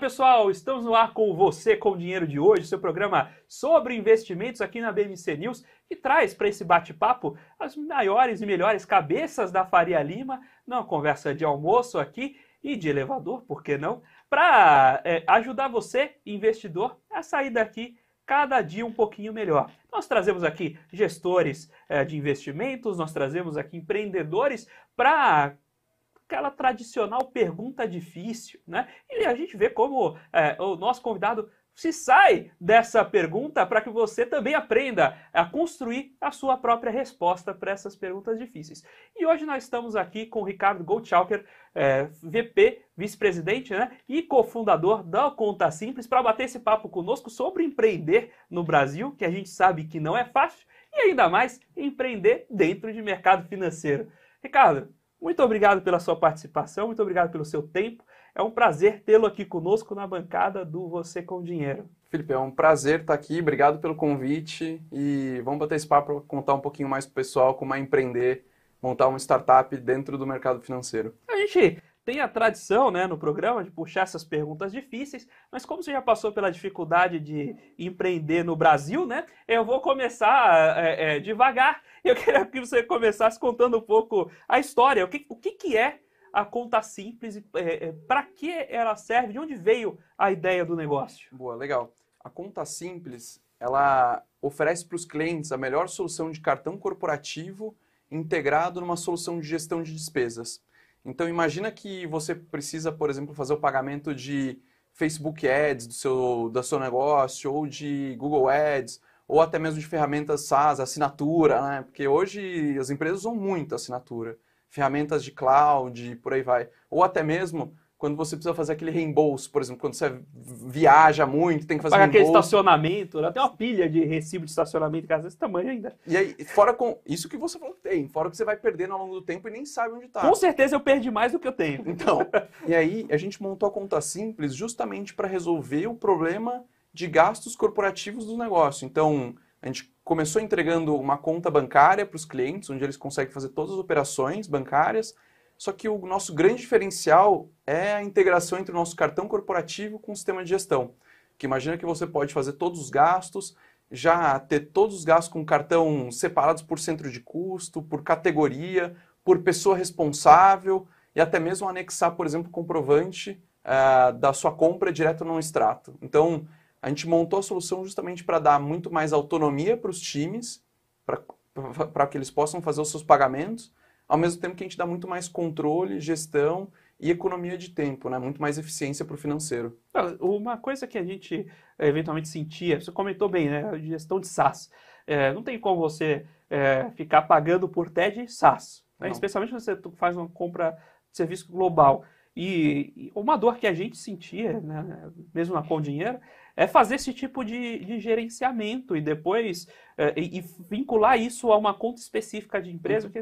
pessoal, estamos no ar com você com o dinheiro de hoje, seu programa sobre investimentos aqui na BMC News, que traz para esse bate-papo as maiores e melhores cabeças da Faria Lima, numa conversa de almoço aqui e de elevador, por que não? Para é, ajudar você, investidor, a sair daqui cada dia um pouquinho melhor. Nós trazemos aqui gestores é, de investimentos, nós trazemos aqui empreendedores para aquela tradicional pergunta difícil, né? E a gente vê como é, o nosso convidado se sai dessa pergunta para que você também aprenda a construir a sua própria resposta para essas perguntas difíceis. E hoje nós estamos aqui com o Ricardo Goldschalker, é, VP, vice-presidente né, e cofundador da Conta Simples, para bater esse papo conosco sobre empreender no Brasil, que a gente sabe que não é fácil, e ainda mais empreender dentro de mercado financeiro. Ricardo, muito obrigado pela sua participação, muito obrigado pelo seu tempo. É um prazer tê-lo aqui conosco na bancada do Você com Dinheiro. Felipe, é um prazer estar aqui, obrigado pelo convite e vamos bater esse papo para contar um pouquinho mais para o pessoal como é empreender, montar uma startup dentro do mercado financeiro. A gente tem a tradição né, no programa de puxar essas perguntas difíceis, mas como você já passou pela dificuldade de empreender no Brasil, né, eu vou começar é, é, devagar. Eu queria que você começasse contando um pouco a história. O que, o que, que é a conta simples e é, para que ela serve? De onde veio a ideia do negócio? Boa, legal. A conta simples ela oferece para os clientes a melhor solução de cartão corporativo integrado numa solução de gestão de despesas. Então imagina que você precisa, por exemplo, fazer o pagamento de Facebook Ads do seu, do seu negócio, ou de Google Ads, ou até mesmo de ferramentas SaaS, assinatura, né? Porque hoje as empresas usam muito assinatura. Ferramentas de cloud, por aí vai. Ou até mesmo quando você precisa fazer aquele reembolso, por exemplo, quando você viaja muito, tem que fazer Pagar reembolso. aquele estacionamento, né? tem uma pilha de recibo de estacionamento que às vezes é tamanho ainda. E aí, fora com isso que você falou que tem, fora que você vai perdendo ao longo do tempo e nem sabe onde está. Com certeza eu perdi mais do que eu tenho. Então, e aí a gente montou a conta simples justamente para resolver o problema de gastos corporativos do negócio. Então, a gente começou entregando uma conta bancária para os clientes, onde eles conseguem fazer todas as operações bancárias só que o nosso grande diferencial é a integração entre o nosso cartão corporativo com o sistema de gestão. Que imagina que você pode fazer todos os gastos, já ter todos os gastos com cartão separados por centro de custo, por categoria, por pessoa responsável e até mesmo anexar, por exemplo, comprovante uh, da sua compra direto no extrato. Então, a gente montou a solução justamente para dar muito mais autonomia para os times, para que eles possam fazer os seus pagamentos, ao mesmo tempo que a gente dá muito mais controle, gestão e economia de tempo, né? muito mais eficiência para o financeiro. Uma coisa que a gente eh, eventualmente sentia, você comentou bem, né? A gestão de SaaS. É, não tem como você é, ficar pagando por TED SaaS, né? especialmente quando você faz uma compra de serviço global. E, e uma dor que a gente sentia, né? mesmo na Com Dinheiro, é fazer esse tipo de, de gerenciamento e depois é, e, e, vincular isso a uma conta específica de empresa, uhum.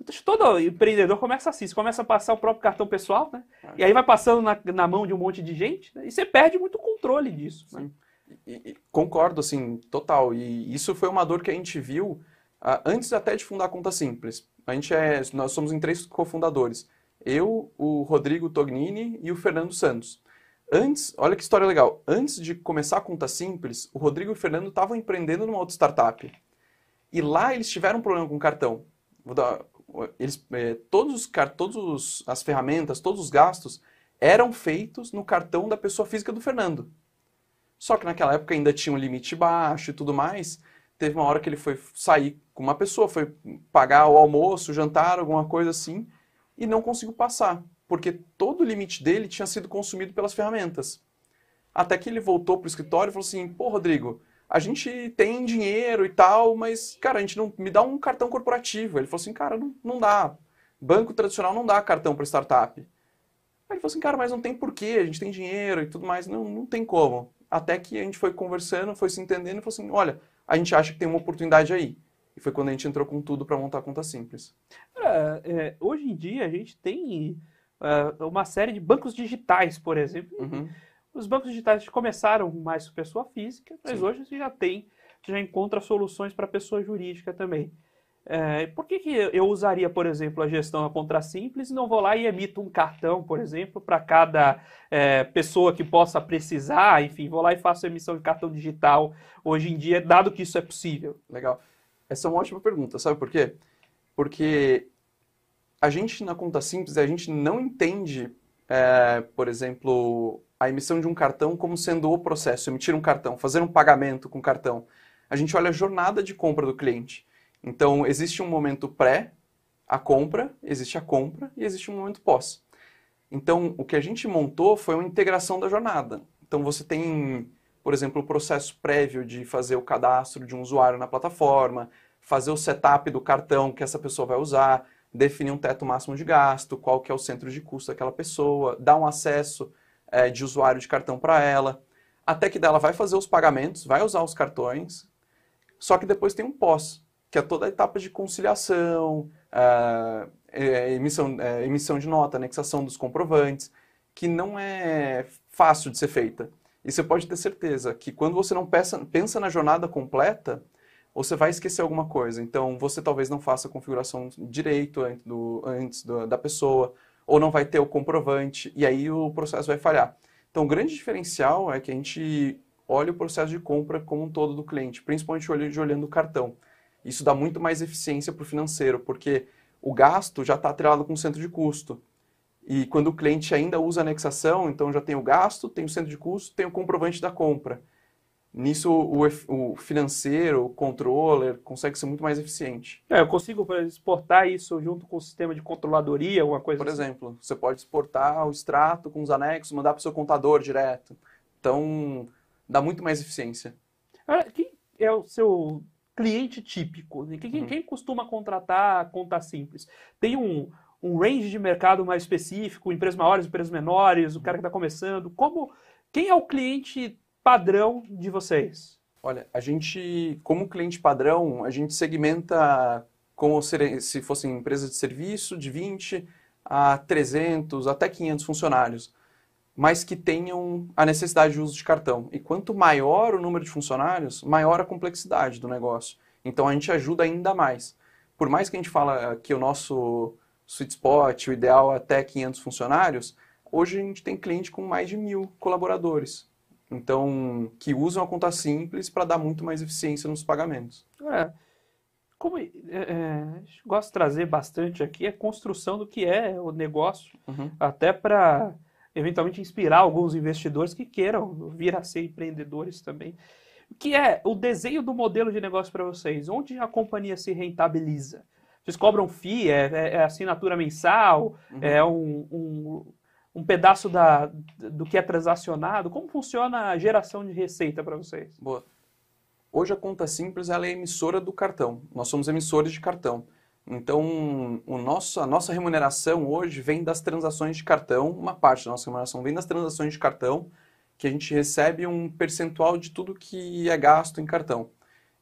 Então, todo empreendedor começa assim, você começa a passar o próprio cartão pessoal, né? Ah, e aí vai passando na, na, mão de um monte de gente, né? e você perde muito controle disso. Né? E, e, concordo, assim, total. E isso foi uma dor que a gente viu uh, antes até de fundar a Conta Simples. A gente é, nós somos em três cofundadores. Eu, o Rodrigo Tognini e o Fernando Santos. Antes, olha que história legal. Antes de começar a Conta Simples, o Rodrigo e o Fernando estavam empreendendo numa outra startup. E lá eles tiveram um problema com o cartão. Vou dar eles, é, todos, todos as ferramentas, todos os gastos eram feitos no cartão da pessoa física do Fernando. Só que naquela época ainda tinha um limite baixo e tudo mais. Teve uma hora que ele foi sair com uma pessoa, foi pagar o almoço, o jantar, alguma coisa assim, e não conseguiu passar, porque todo o limite dele tinha sido consumido pelas ferramentas. Até que ele voltou para o escritório e falou assim: Pô, Rodrigo, a gente tem dinheiro e tal, mas, cara, a gente não me dá um cartão corporativo. Ele falou assim, cara, não, não dá. Banco tradicional não dá cartão para startup. Aí ele falou assim, cara, mas não tem porquê, a gente tem dinheiro e tudo mais, não, não tem como. Até que a gente foi conversando, foi se entendendo e falou assim, olha, a gente acha que tem uma oportunidade aí. E foi quando a gente entrou com tudo para montar a conta simples. Cara, é, hoje em dia a gente tem uh, uma série de bancos digitais, por exemplo. Uhum. Os bancos digitais começaram mais para pessoa física, mas Sim. hoje você já tem, já encontra soluções para pessoa jurídica também. É, por que, que eu usaria, por exemplo, a gestão a contra simples e não vou lá e emito um cartão, por exemplo, para cada é, pessoa que possa precisar? Enfim, vou lá e faço emissão de cartão digital hoje em dia, dado que isso é possível. Legal. Essa é uma ótima pergunta, sabe por quê? Porque a gente na conta simples, a gente não entende, é, por exemplo, a emissão de um cartão como sendo o processo, emitir um cartão, fazer um pagamento com cartão. A gente olha a jornada de compra do cliente. Então, existe um momento pré, a compra, existe a compra e existe um momento pós. Então, o que a gente montou foi uma integração da jornada. Então, você tem, por exemplo, o processo prévio de fazer o cadastro de um usuário na plataforma, fazer o setup do cartão que essa pessoa vai usar, definir um teto máximo de gasto, qual que é o centro de custo daquela pessoa, dar um acesso é, de usuário de cartão para ela. Até que dela vai fazer os pagamentos, vai usar os cartões, só que depois tem um pós, que é toda a etapa de conciliação, é, é, emissão, é, emissão de nota, anexação dos comprovantes, que não é fácil de ser feita. E você pode ter certeza que quando você não pensa, pensa na jornada completa, você vai esquecer alguma coisa. Então, você talvez não faça a configuração direito antes, do, antes do, da pessoa, ou não vai ter o comprovante, e aí o processo vai falhar. Então, o grande diferencial é que a gente olha o processo de compra como um todo do cliente, principalmente olhando o cartão. Isso dá muito mais eficiência para o financeiro, porque o gasto já está atrelado com o centro de custo. E quando o cliente ainda usa anexação, então já tem o gasto, tem o centro de custo, tem o comprovante da compra. Nisso, o, o financeiro, o controller, consegue ser muito mais eficiente. É, eu consigo exportar isso junto com o sistema de controladoria, uma coisa Por assim. exemplo, você pode exportar o extrato com os anexos, mandar para o seu contador direto. Então, dá muito mais eficiência. Ah, quem é o seu cliente típico? Né? Quem, uhum. quem costuma contratar conta simples? Tem um, um range de mercado mais específico, empresas maiores, empresas menores, o cara que está começando. Como quem é o cliente padrão de vocês? Olha, a gente, como cliente padrão, a gente segmenta como se fosse empresa de serviço de 20 a 300, até 500 funcionários, mas que tenham a necessidade de uso de cartão. E quanto maior o número de funcionários, maior a complexidade do negócio. Então a gente ajuda ainda mais. Por mais que a gente fala que o nosso sweet spot, o ideal é até 500 funcionários, hoje a gente tem cliente com mais de mil colaboradores. Então, que usam a conta simples para dar muito mais eficiência nos pagamentos. É. Como é, é, gosto de trazer bastante aqui a construção do que é o negócio, uhum. até para eventualmente inspirar alguns investidores que queiram vir a ser empreendedores também. O que é o desenho do modelo de negócio para vocês? Onde a companhia se rentabiliza? Vocês cobram FII? É, é, é assinatura mensal? Uhum. É um, um um pedaço da, do que é transacionado? Como funciona a geração de receita para vocês? Boa. Hoje a conta simples ela é emissora do cartão. Nós somos emissores de cartão. Então, o nosso, a nossa remuneração hoje vem das transações de cartão, uma parte da nossa remuneração vem das transações de cartão, que a gente recebe um percentual de tudo que é gasto em cartão.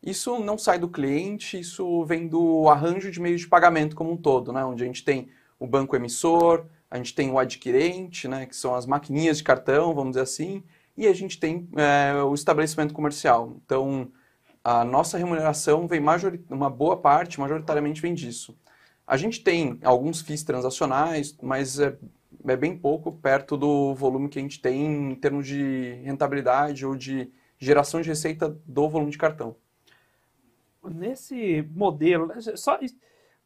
Isso não sai do cliente, isso vem do arranjo de meios de pagamento como um todo, né? onde a gente tem o banco emissor, a gente tem o adquirente, né, que são as maquininhas de cartão, vamos dizer assim, e a gente tem é, o estabelecimento comercial. Então, a nossa remuneração vem majori... uma boa parte, majoritariamente vem disso. A gente tem alguns FIIs transacionais, mas é, é bem pouco perto do volume que a gente tem em termos de rentabilidade ou de geração de receita do volume de cartão. Nesse modelo, só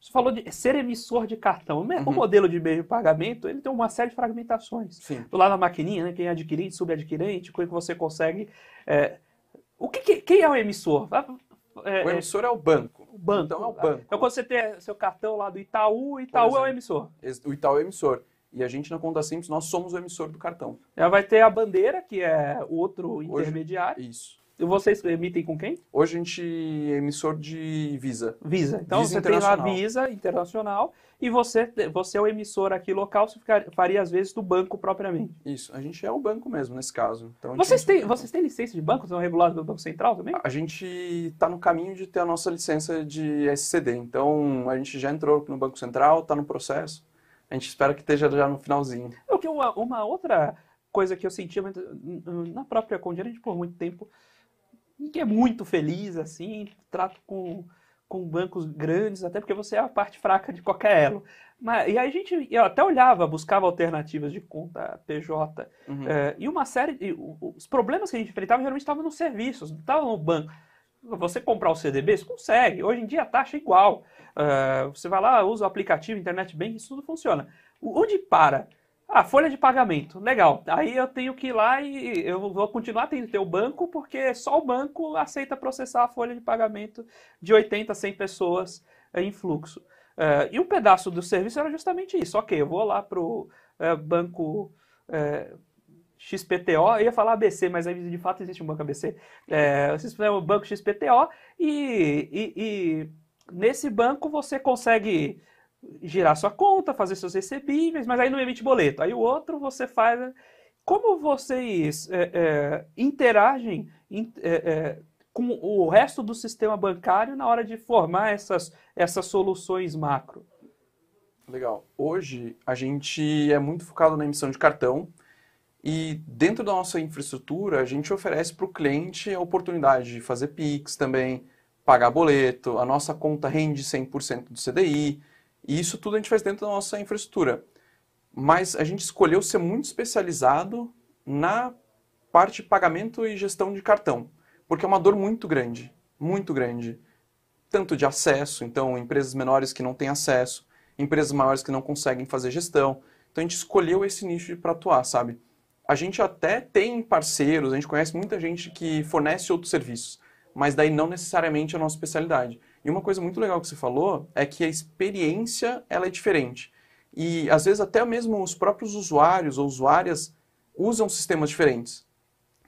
você falou de ser emissor de cartão. O uhum. modelo de meio de pagamento ele tem uma série de fragmentações. Sim. Do lado da maquininha, né? quem é adquirente, subadquirente, como é que você consegue. É... O que, que, quem é o emissor? Ah, é, o é emissor é o banco. O banco. Então é o banco. Então quando você tem é, seu cartão lá do Itaú, o Itaú é o emissor. O Itaú é o emissor. E a gente na Conta Simples, nós somos o emissor do cartão. Ela vai ter a bandeira, que é o outro intermediário. Hoje, isso vocês emitem com quem? Hoje a gente é emissor de Visa. Visa. Então Visa você tem lá Visa internacional e você, você é o emissor aqui local, você ficar, faria às vezes do banco propriamente. Isso, a gente é o banco mesmo nesse caso. Então, vocês, gente... É têm, vocês têm licença de banco? São regulados pelo Banco Central também? A gente está no caminho de ter a nossa licença de SCD. Então a gente já entrou no Banco Central, está no processo. A gente espera que esteja já no finalzinho. É uma, uma outra coisa que eu senti na própria Condir, a gente por muito tempo e que é muito feliz, assim, trato com, com bancos grandes, até porque você é a parte fraca de qualquer elo. Mas, e aí a gente eu até olhava, buscava alternativas de conta PJ. Uhum. É, e uma série. E os problemas que a gente enfrentava geralmente estavam nos serviços, não estavam no banco. Você comprar o CDB, você consegue. Hoje em dia a taxa é igual. Uh, você vai lá, usa o aplicativo, internet bem, isso tudo funciona. Onde para? Ah, folha de pagamento, legal. Aí eu tenho que ir lá e eu vou continuar tendo ter o banco, porque só o banco aceita processar a folha de pagamento de 80 100 pessoas em fluxo. Eh, e um pedaço do serviço era justamente isso. Ok, eu vou lá para eh, eh, o banco XPTO, eu ia falar ABC, mas aí de fato existe um banco ABC. Vocês fizeram o banco XPTO e, e, e nesse banco você consegue girar sua conta, fazer seus recebíveis, mas aí não emite boleto. Aí o outro você faz. Né? Como vocês é, é, interagem in, é, é, com o resto do sistema bancário na hora de formar essas, essas soluções macro? Legal. Hoje a gente é muito focado na emissão de cartão e dentro da nossa infraestrutura a gente oferece para o cliente a oportunidade de fazer PIX também, pagar boleto, a nossa conta rende 100% do CDI, e isso tudo a gente faz dentro da nossa infraestrutura. Mas a gente escolheu ser muito especializado na parte de pagamento e gestão de cartão, porque é uma dor muito grande, muito grande. Tanto de acesso, então empresas menores que não têm acesso, empresas maiores que não conseguem fazer gestão. Então a gente escolheu esse nicho para atuar, sabe? A gente até tem parceiros, a gente conhece muita gente que fornece outros serviços, mas daí não necessariamente é a nossa especialidade. E uma coisa muito legal que você falou é que a experiência ela é diferente. E às vezes até mesmo os próprios usuários ou usuárias usam sistemas diferentes.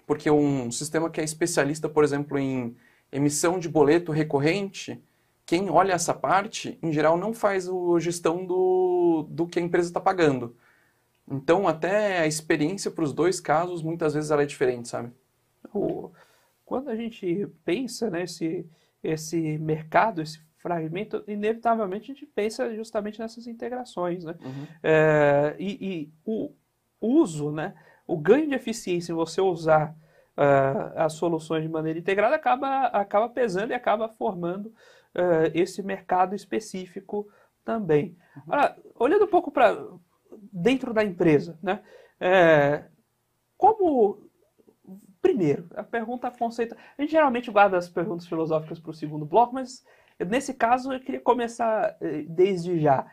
Porque um sistema que é especialista, por exemplo, em emissão de boleto recorrente, quem olha essa parte, em geral, não faz a gestão do, do que a empresa está pagando. Então, até a experiência para os dois casos, muitas vezes ela é diferente, sabe? Quando a gente pensa nesse. Né, esse mercado, esse fragmento, inevitavelmente a gente pensa justamente nessas integrações, né? Uhum. É, e, e, o uso, né? O ganho de eficiência em você usar uh, as soluções de maneira integrada acaba, acaba pesando e acaba formando uh, esse mercado específico também. Uhum. Agora, olhando um pouco para dentro da empresa, né? É, como Primeiro, a pergunta conceito. A gente geralmente guarda as perguntas filosóficas para o segundo bloco, mas nesse caso eu queria começar eh, desde já.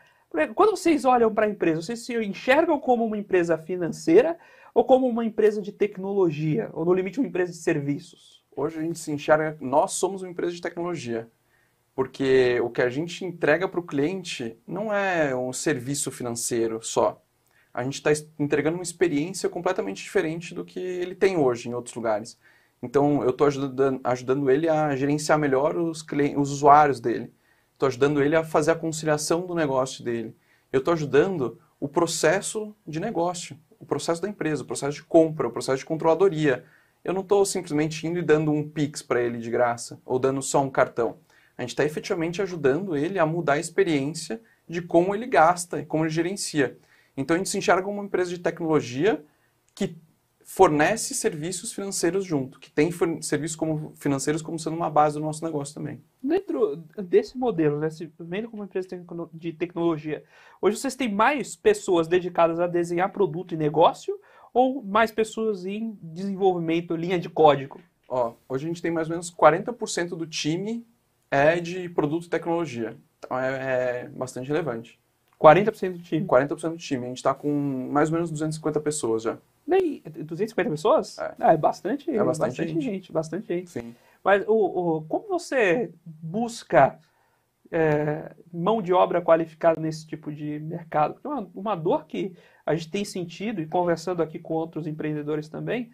Quando vocês olham para a empresa, vocês se enxergam como uma empresa financeira ou como uma empresa de tecnologia, ou no limite uma empresa de serviços? Hoje a gente se enxerga, nós somos uma empresa de tecnologia, porque o que a gente entrega para o cliente não é um serviço financeiro só, a gente está entregando uma experiência completamente diferente do que ele tem hoje em outros lugares. Então, eu estou ajudando, ajudando, ele a gerenciar melhor os, clientes, os usuários dele. Estou ajudando ele a fazer a conciliação do negócio dele. Eu estou ajudando o processo de negócio, o processo da empresa, o processo de compra, o processo de controladoria. Eu não estou simplesmente indo e dando um Pix para ele de graça, ou dando só um cartão. A gente está efetivamente ajudando ele a mudar a experiência de como ele gasta e como ele gerencia. Então a gente se enxerga como uma empresa de tecnologia que fornece serviços financeiros junto, que tem serviços como, financeiros como sendo uma base do nosso negócio também. Dentro desse modelo, né, vendo como empresa de tecnologia, hoje vocês têm mais pessoas dedicadas a desenhar produto e negócio ou mais pessoas em desenvolvimento, linha de código? Ó, hoje a gente tem mais ou menos 40% do time é de produto e tecnologia. Então é, é bastante relevante. 40% do time. 40% do time. A gente está com mais ou menos 250 pessoas já. Nem 250 pessoas? É, ah, é bastante, é bastante, bastante gente. gente. Bastante gente. Sim. Mas o, o como você busca é, mão de obra qualificada nesse tipo de mercado? Porque é uma, uma dor que a gente tem sentido, e conversando aqui com outros empreendedores também,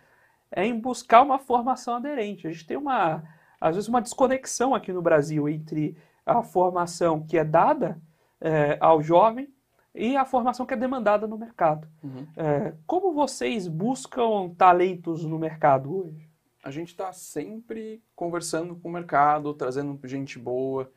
é em buscar uma formação aderente. A gente tem uma, às vezes, uma desconexão aqui no Brasil entre a formação que é dada é, ao jovem e a formação que é demandada no mercado. Uhum. É, como vocês buscam talentos no mercado hoje? A gente está sempre conversando com o mercado, trazendo gente boa.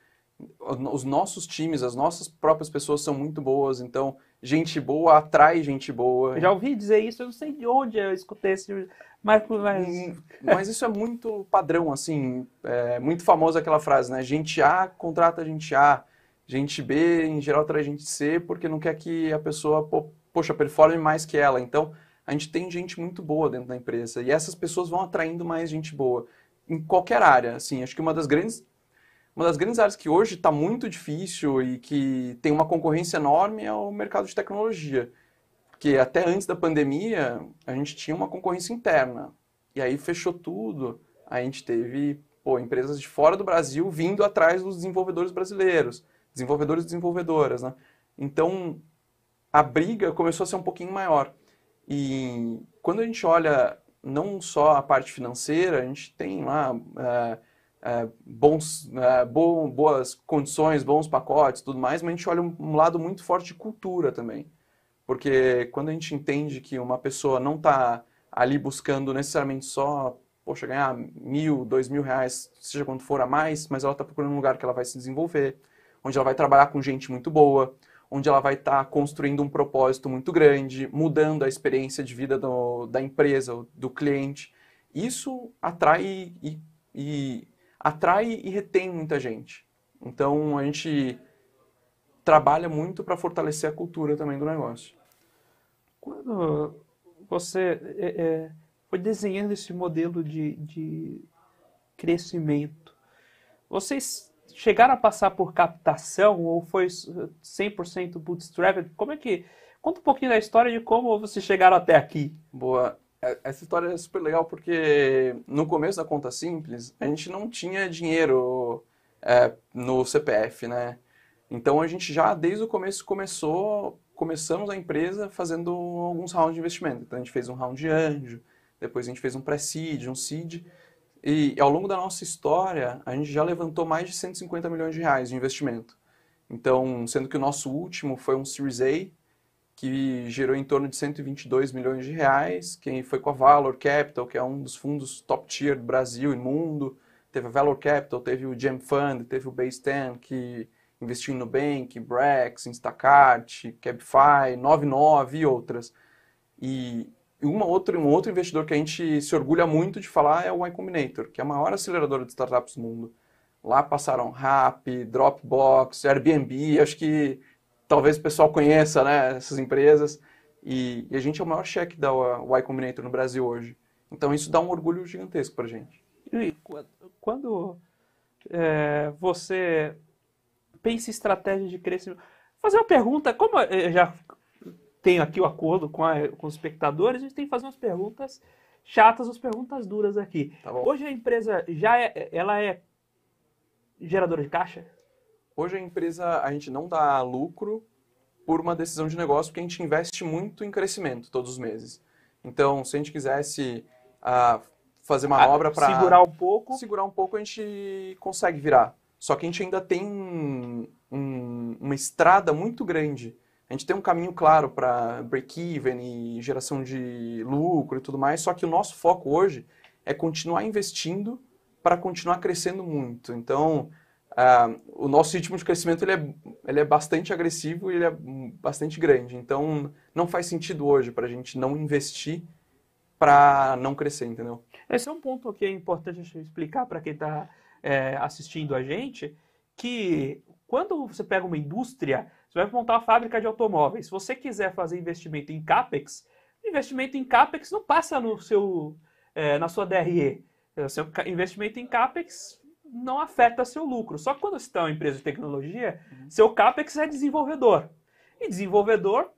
Os nossos times, as nossas próprias pessoas são muito boas, então gente boa atrai gente boa. já ouvi dizer isso, eu não sei de onde eu escutei esse. Tipo mas, mas... Hum, mas isso é muito padrão, assim. É muito famosa aquela frase, né? Gente A contrata gente A gente B em geral traz gente C porque não quer que a pessoa, poxa, performe mais que ela. Então, a gente tem gente muito boa dentro da empresa e essas pessoas vão atraindo mais gente boa em qualquer área. Assim, acho que uma das grandes uma das grandes áreas que hoje está muito difícil e que tem uma concorrência enorme é o mercado de tecnologia. Porque até antes da pandemia, a gente tinha uma concorrência interna. E aí fechou tudo. a gente teve pô, empresas de fora do Brasil vindo atrás dos desenvolvedores brasileiros desenvolvedores e desenvolvedoras, né? Então, a briga começou a ser um pouquinho maior. E quando a gente olha não só a parte financeira, a gente tem lá é, é, bons, é, bo boas condições, bons pacotes tudo mais, mas a gente olha um lado muito forte de cultura também. Porque quando a gente entende que uma pessoa não está ali buscando necessariamente só, poxa, ganhar mil, dois mil reais, seja quanto for a mais, mas ela está procurando um lugar que ela vai se desenvolver, onde ela vai trabalhar com gente muito boa, onde ela vai estar tá construindo um propósito muito grande, mudando a experiência de vida do, da empresa, do cliente. Isso atrai e, e, atrai e retém muita gente. Então a gente trabalha muito para fortalecer a cultura também do negócio. Quando você é, é, foi desenhando esse modelo de, de crescimento, vocês chegaram a passar por captação ou foi 100% bootstrapped? Como é que... Conta um pouquinho da história de como vocês chegaram até aqui. Boa. É, essa história é super legal porque no começo da conta simples, a gente não tinha dinheiro é, no CPF, né? Então a gente já desde o começo começou, começamos a empresa fazendo alguns rounds de investimento. Então a gente fez um round de anjo, depois a gente fez um pré-seed, um seed. E ao longo da nossa história, a gente já levantou mais de 150 milhões de reais de investimento. Então, sendo que o nosso último foi um Series A, que gerou em torno de 122 milhões de reais, que foi com a Valor Capital, que é um dos fundos top tier do Brasil e mundo. Teve a Valor Capital, teve o Gem Fund, teve o Base 10, que investiu em Nubank, Brex, Instacart, Cabify, 99 e outras. E e uma outra, um outro investidor que a gente se orgulha muito de falar é o Y Combinator, que é a maior aceleradora de startups do mundo. Lá passaram Rap, Dropbox, Airbnb, acho que talvez o pessoal conheça né, essas empresas. E, e a gente é o maior cheque da Y Combinator no Brasil hoje. Então isso dá um orgulho gigantesco para gente. E quando é, você pensa em estratégia de crescimento... Fazer uma pergunta, como eh, já tenho aqui o acordo com, a, com os espectadores, a gente tem que fazer umas perguntas chatas, umas perguntas duras aqui. Tá Hoje a empresa já é, ela é geradora de caixa? Hoje a empresa, a gente não dá lucro por uma decisão de negócio, porque a gente investe muito em crescimento todos os meses. Então, se a gente quisesse uh, fazer ah, manobra obra para... Segurar um pouco? Segurar um pouco, a gente consegue virar. Só que a gente ainda tem um, uma estrada muito grande a gente tem um caminho claro para break-even e geração de lucro e tudo mais, só que o nosso foco hoje é continuar investindo para continuar crescendo muito. Então, uh, o nosso ritmo de crescimento ele é, ele é bastante agressivo e ele é bastante grande. Então, não faz sentido hoje para a gente não investir para não crescer, entendeu? Esse é um ponto que é importante explicar para quem está é, eh, assistindo a gente, que quando você pega uma indústria, você vai montar uma fábrica de automóveis. Se você quiser fazer investimento em CAPEX, investimento em CAPEX não passa no seu, é, na sua DRE. O é, seu investimento em CAPEX não afeta seu lucro. Só que quando você está uma empresa de tecnologia, uhum. seu CAPEX é desenvolvedor. E desenvolvedor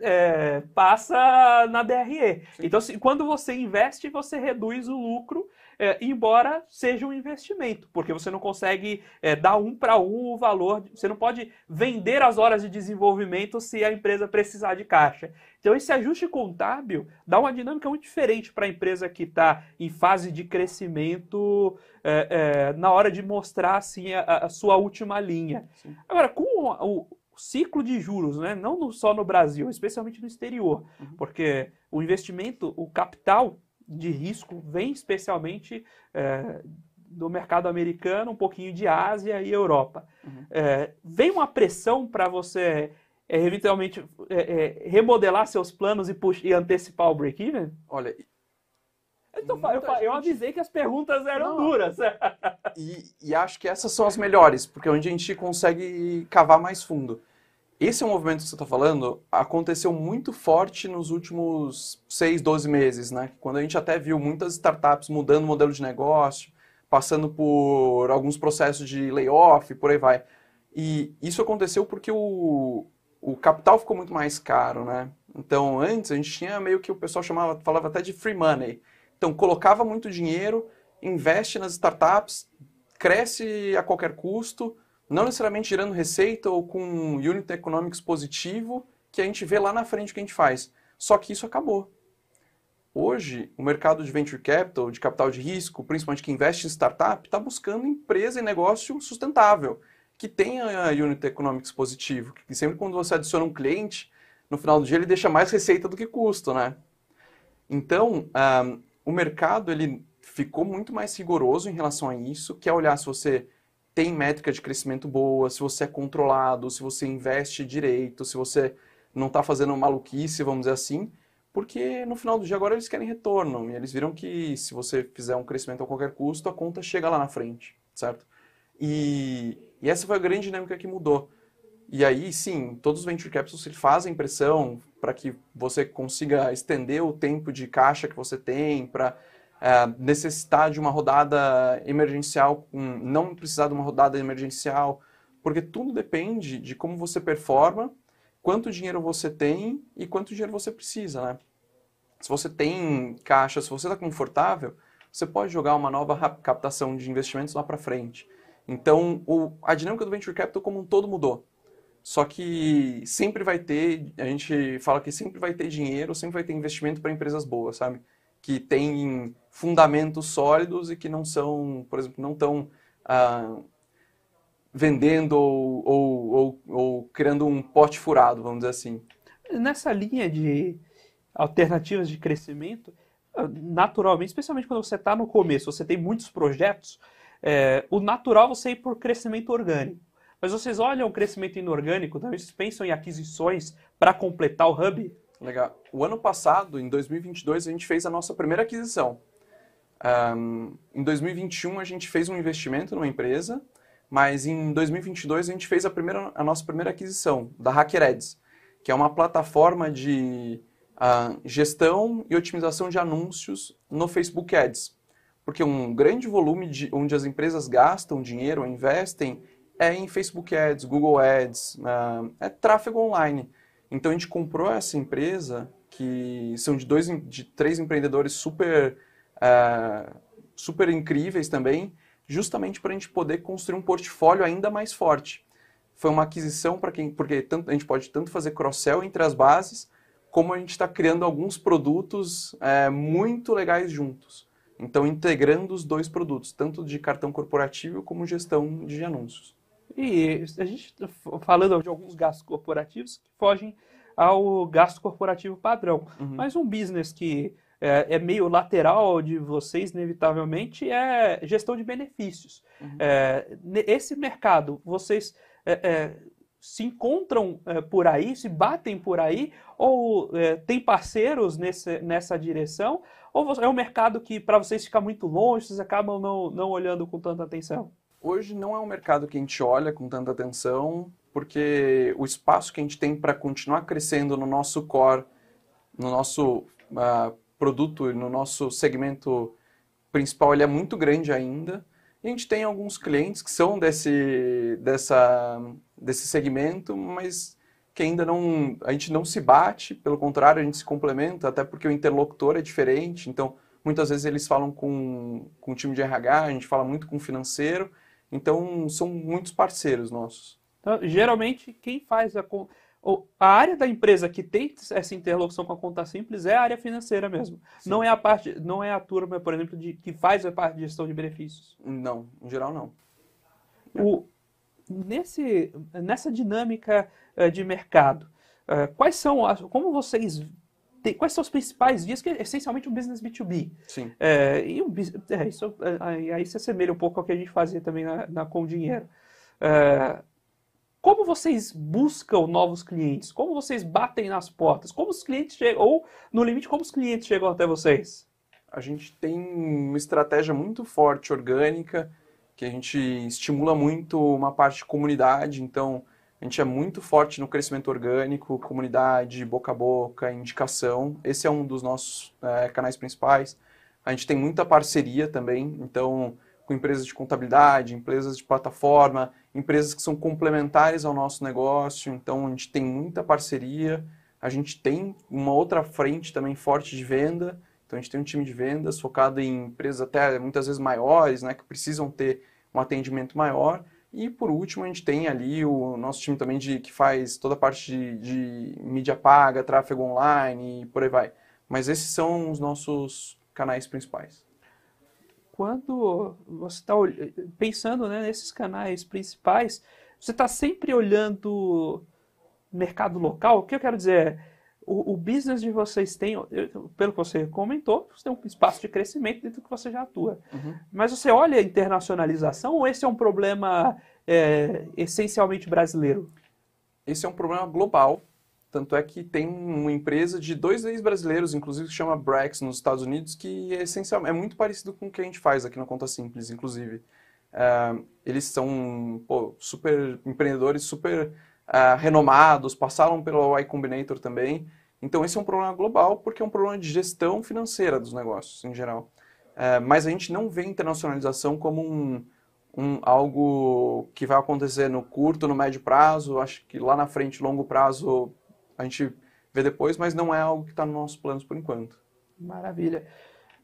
é, passa na DRE. Sim. Então, se, quando você investe, você reduz o lucro, é, embora seja um investimento, porque você não consegue é, dar um para um o valor, você não pode vender as horas de desenvolvimento se a empresa precisar de caixa. Então, esse ajuste contábil dá uma dinâmica muito diferente para a empresa que está em fase de crescimento é, é, na hora de mostrar assim, a, a sua última linha. Sim. Agora, com o, ciclo de juros, né? não no, só no Brasil, especialmente no exterior, uhum. porque o investimento, o capital de risco vem especialmente é, do mercado americano, um pouquinho de Ásia e Europa. Uhum. É, vem uma pressão para você é, eventualmente remodelar seus planos e, e antecipar o break-even? Olha, então, eu, eu, avisei que as perguntas eram Não. duras. E, e, acho que essas são as melhores, porque é onde a gente consegue cavar mais fundo. Esse é movimento que você está falando aconteceu muito forte nos últimos 6, 12 meses, né? Quando a gente até viu muitas startups mudando o modelo de negócio, passando por alguns processos de layoff, e por aí vai. E isso aconteceu porque o, o capital ficou muito mais caro, né? Então, antes a gente tinha meio que o pessoal chamava, falava até de free money. Então, colocava muito dinheiro, investe nas startups, cresce a qualquer custo, não necessariamente gerando receita ou com unit economics positivo, que a gente vê lá na frente o que a gente faz. Só que isso acabou. Hoje, o mercado de venture capital, de capital de risco, principalmente que investe em startup, está buscando empresa e negócio sustentável, que tenha unit economics positivo, que sempre quando você adiciona um cliente, no final do dia ele deixa mais receita do que custo, né? Então, um, ah, o mercado ele ficou muito mais rigoroso em relação a isso, que é olhar se você tem métrica de crescimento boa, se você é controlado, se você investe direito, se você não está fazendo maluquice, vamos dizer assim, porque no final do dia agora eles querem retorno e eles viram que se você fizer um crescimento a qualquer custo, a conta chega lá na frente, certo? E, e essa foi a grande dinâmica que mudou. E aí, sim, todos os venture capitals fazem pressão para que você consiga estender o tempo de caixa que você tem, para é, necessitar de uma rodada emergencial, um, não precisar de uma rodada emergencial, porque tudo depende de como você performa, quanto dinheiro você tem e quanto dinheiro você precisa, né? Se você tem caixa, se você está confortável, você pode jogar uma nova captação de investimentos lá para frente. Então, o, a dinâmica do Venture Capital como um todo mudou. Só que sempre vai ter, a gente fala que sempre vai ter dinheiro, sempre vai ter investimento para empresas boas, sabe? que têm fundamentos sólidos e que não são, por exemplo, não estão ah, vendendo ou, ou, ou, ou, criando um pote furado, vamos dizer assim. Nessa linha de alternativas de crescimento, ah, naturalmente, especialmente quando você está no começo, você tem muitos projetos, é, o natural você ir por crescimento orgânico. Mas vocês olham o crescimento inorgânico, também então vocês pensam em aquisições para completar o hub? Legal. O ano passado, em 2022, a gente fez a nossa primeira aquisição. Um, em 2021, a gente fez um investimento numa empresa, mas em 2022, a gente fez a, primeira, a nossa primeira aquisição, da HackerEds, que é uma plataforma de uh, gestão e otimização de anúncios no Facebook Ads. Porque um grande volume de, onde as empresas gastam dinheiro, investem, é em Facebook Ads, Google Ads, uh, é tráfego online. Então a gente comprou essa empresa que são de dois, de três empreendedores super, uh, super incríveis também, justamente para a gente poder construir um portfólio ainda mais forte. Foi uma aquisição para quem, porque tanto, a gente pode tanto fazer cross-sell entre as bases, como a gente está criando alguns produtos uh, muito legais juntos. Então, integrando os dois produtos, tanto de cartão corporativo como gestão de anúncios. E a gente tá falando de alguns gastos corporativos que fogem ao gasto corporativo padrão. Uhum. Mas um business que é, é, meio lateral de vocês, inevitavelmente, é gestão de benefícios. Uhum. É, esse mercado, vocês é, é se encontram é, por aí, se batem por aí, ou é, tem parceiros nesse, nessa direção, ou é um mercado que para vocês fica muito longe, vocês acabam não, não olhando com tanta atenção? Hoje não é um mercado que a gente olha com tanta atenção, porque o espaço que a gente tem para continuar crescendo no nosso core, no nosso uh, produto e no nosso segmento principal, ele é muito grande ainda. E a gente tem alguns clientes que são desse, dessa, desse segmento, mas que ainda não a gente não se bate, pelo contrário, a gente se complementa, até porque o interlocutor é diferente. Então, muitas vezes eles falam com, com o time de RH, a gente fala muito com o financeiro, então, são muitos parceiros nossos. Então, geralmente, quem faz a, a área da empresa que tem essa interlocução com a conta simples é a área financeira mesmo. Sim. Não é a parte, não é a turma, por exemplo, de, que faz a parte de gestão de benefícios. Não, em geral não. O, nesse, nessa dinâmica eh, de mercado, eh, quais são, como vocês tem, quais são os principais dias, que é essencialmente um business B2B. Sim. É, e um, é, isso, é, aí se assemelha um pouco ao que a gente fazia também na, na Com Dinheiro. É, como vocês buscam novos clientes? Como vocês batem nas portas? Como os clientes chegam, ou no limite, como os clientes chegam até vocês? A gente tem uma estratégia muito forte, orgânica, que a gente estimula muito uma parte de comunidade, então a gente é muito forte no crescimento orgânico, comunidade, boca a boca, indicação. Esse é um dos nossos é, canais principais. A gente tem muita parceria também, então, com empresas de contabilidade, empresas de plataforma, empresas que são complementares ao nosso negócio. Então, a gente tem muita parceria. A gente tem uma outra frente também forte de venda. Então, a gente tem um time de vendas focado em empresas até muitas vezes maiores, né, que precisam ter um atendimento maior e por último, a gente tem ali o nosso time também de, que faz toda a parte de, de mídia paga, tráfego online e por aí vai. Mas esses são os nossos canais principais. Quando você está pensando né, nesses canais principais, você está sempre olhando mercado local? O que eu quero dizer é o, o business de vocês tem, pelo que você comentou, você tem um espaço de crescimento dentro do que você já atua. Uhum. Mas você olha a internacionalização ou esse é um problema é, essencialmente brasileiro? Esse é um problema global. Tanto é que tem uma empresa de dois ex-brasileiros, inclusive, que chama Brex nos Estados Unidos, que é, essencial, é muito parecido com o que a gente faz aqui na Conta Simples, inclusive. Uh, eles são pô, super empreendedores, super uh, renomados, passaram pelo Y Combinator também, então, esse é um problema global, porque é um problema de gestão financeira dos negócios, em geral. É, mas a gente não vê internacionalização como um, um, algo que vai acontecer no curto, no médio prazo, acho que lá na frente, longo prazo, a gente vê depois, mas não é algo que está nos nossos planos por enquanto. Maravilha.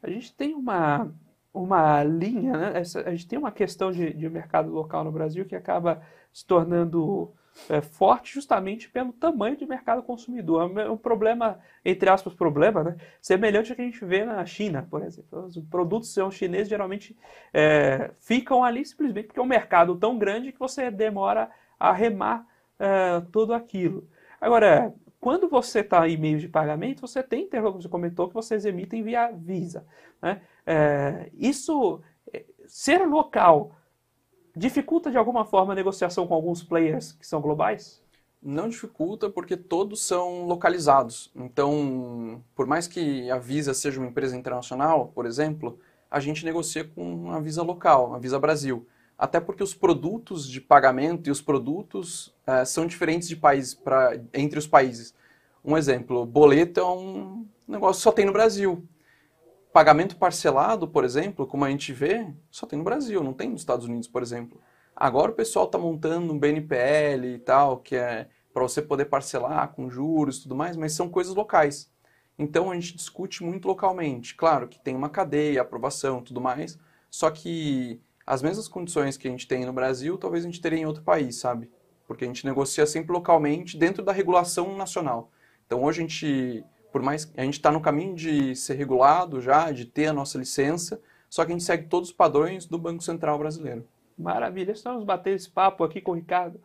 A gente tem uma, uma linha, né? Essa, a gente tem uma questão de, de mercado local no Brasil que acaba se tornando é, forte justamente pelo tamanho de mercado consumidor. É um problema, entre aspas, problema, né? Semelhante ao que a gente vê na China, por exemplo. Os produtos chineses geralmente é, ficam ali simplesmente porque é um mercado tão grande que você demora a remar é, tudo aquilo. Agora, quando você está em meio de pagamento, você tem interlocutor, você comentou que vocês emitem via Visa. Né? É, isso, é, ser local dificulta de alguma forma a negociação com alguns players que são globais? Não dificulta porque todos são localizados. Então, por mais que a Visa seja uma empresa internacional, por exemplo, a gente negocia com a Visa local, a Visa Brasil. Até porque os produtos de pagamento e os produtos eh, são diferentes de país pra, entre os países. Um exemplo, boleto é um negócio que só tem no Brasil pagamento parcelado, por exemplo, como a gente vê, só tem no Brasil, não tem nos Estados Unidos, por exemplo. Agora o pessoal está montando um BNPL e tal, que é para você poder parcelar com juros e tudo mais, mas são coisas locais. Então a gente discute muito localmente. Claro que tem uma cadeia, aprovação tudo mais, só que as mesmas condições que a gente tem no Brasil, talvez a gente teria em outro país, sabe? Porque a gente negocia sempre localmente dentro da regulação nacional. Então hoje a gente por mais que a gente está no caminho de ser regulado já, de ter a nossa licença, só que a gente segue todos os padrões do Banco Central Brasileiro. Maravilha, estamos vamos bater esse papo aqui com o Ricardo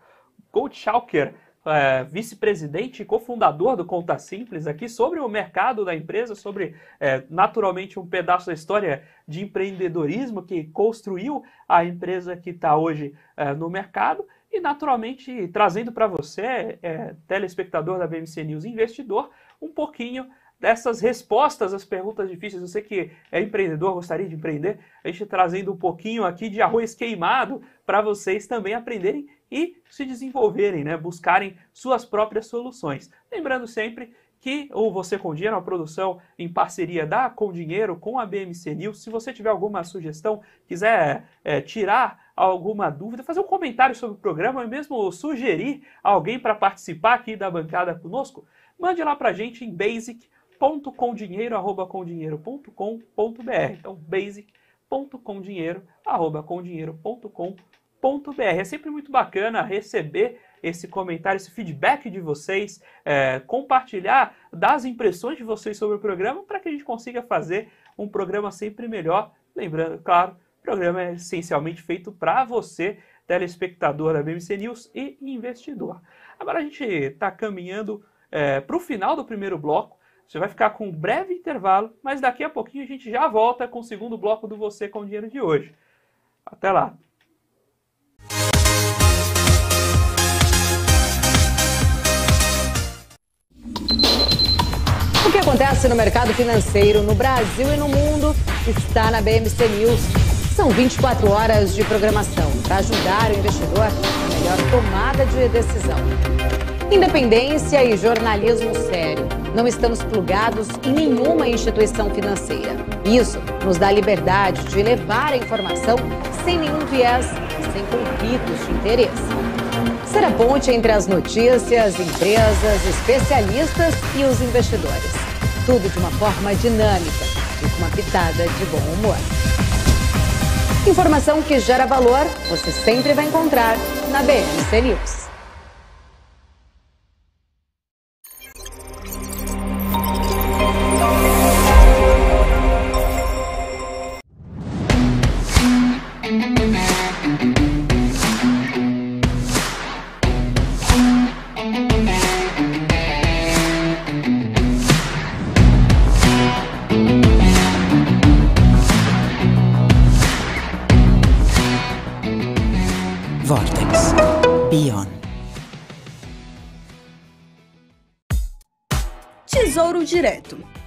Goldschalker, é, vice-presidente e cofundador do Conta Simples, aqui sobre o mercado da empresa, sobre é, naturalmente um pedaço da história de empreendedorismo que construiu a empresa que está hoje é, no mercado e naturalmente trazendo para você, é, telespectador da BMC News Investidor, um pouquinho dessas respostas às perguntas difíceis. Você que é empreendedor, gostaria de empreender, a gente tá trazendo um pouquinho aqui de arroz queimado para vocês também aprenderem e se desenvolverem, né? buscarem suas próprias soluções. Lembrando sempre que o Você com Dinheiro é uma produção em parceria da Com Dinheiro com a BMC News. Se você tiver alguma sugestão, quiser é, tirar alguma dúvida, fazer um comentário sobre o programa ou mesmo sugerir alguém para participar aqui da bancada conosco, mande lá para gente em basic.comdinheiro.com.br. Então, basic.comdinheiro.com.br. É sempre muito bacana receber esse comentário, esse feedback de vocês, é, compartilhar das impressões de vocês sobre o programa para que a gente consiga fazer um programa sempre melhor. Lembrando, claro, o programa é essencialmente feito para você, telespectador da BBC News e investidor. Agora a gente está caminhando é, para o final do primeiro bloco. Você vai ficar com um breve intervalo, mas daqui a pouquinho a gente já volta com o segundo bloco do Você com o Dinheiro de hoje. Até lá! O que acontece no mercado financeiro no Brasil e no mundo está na BMC News. São 24 horas de programação para ajudar o investidor na melhor tomada de decisão. Independência e jornalismo sério. Não estamos plugados em nenhuma instituição financeira. Isso nos dá liberdade de levar a informação sem nenhum viés e sem conflitos de interesse. Ser a ponte entre as notícias, empresas, especialistas e os investidores. Tudo de uma forma dinâmica e com uma pitada de bom humor. Informação que gera valor, você sempre vai encontrar na BNC News.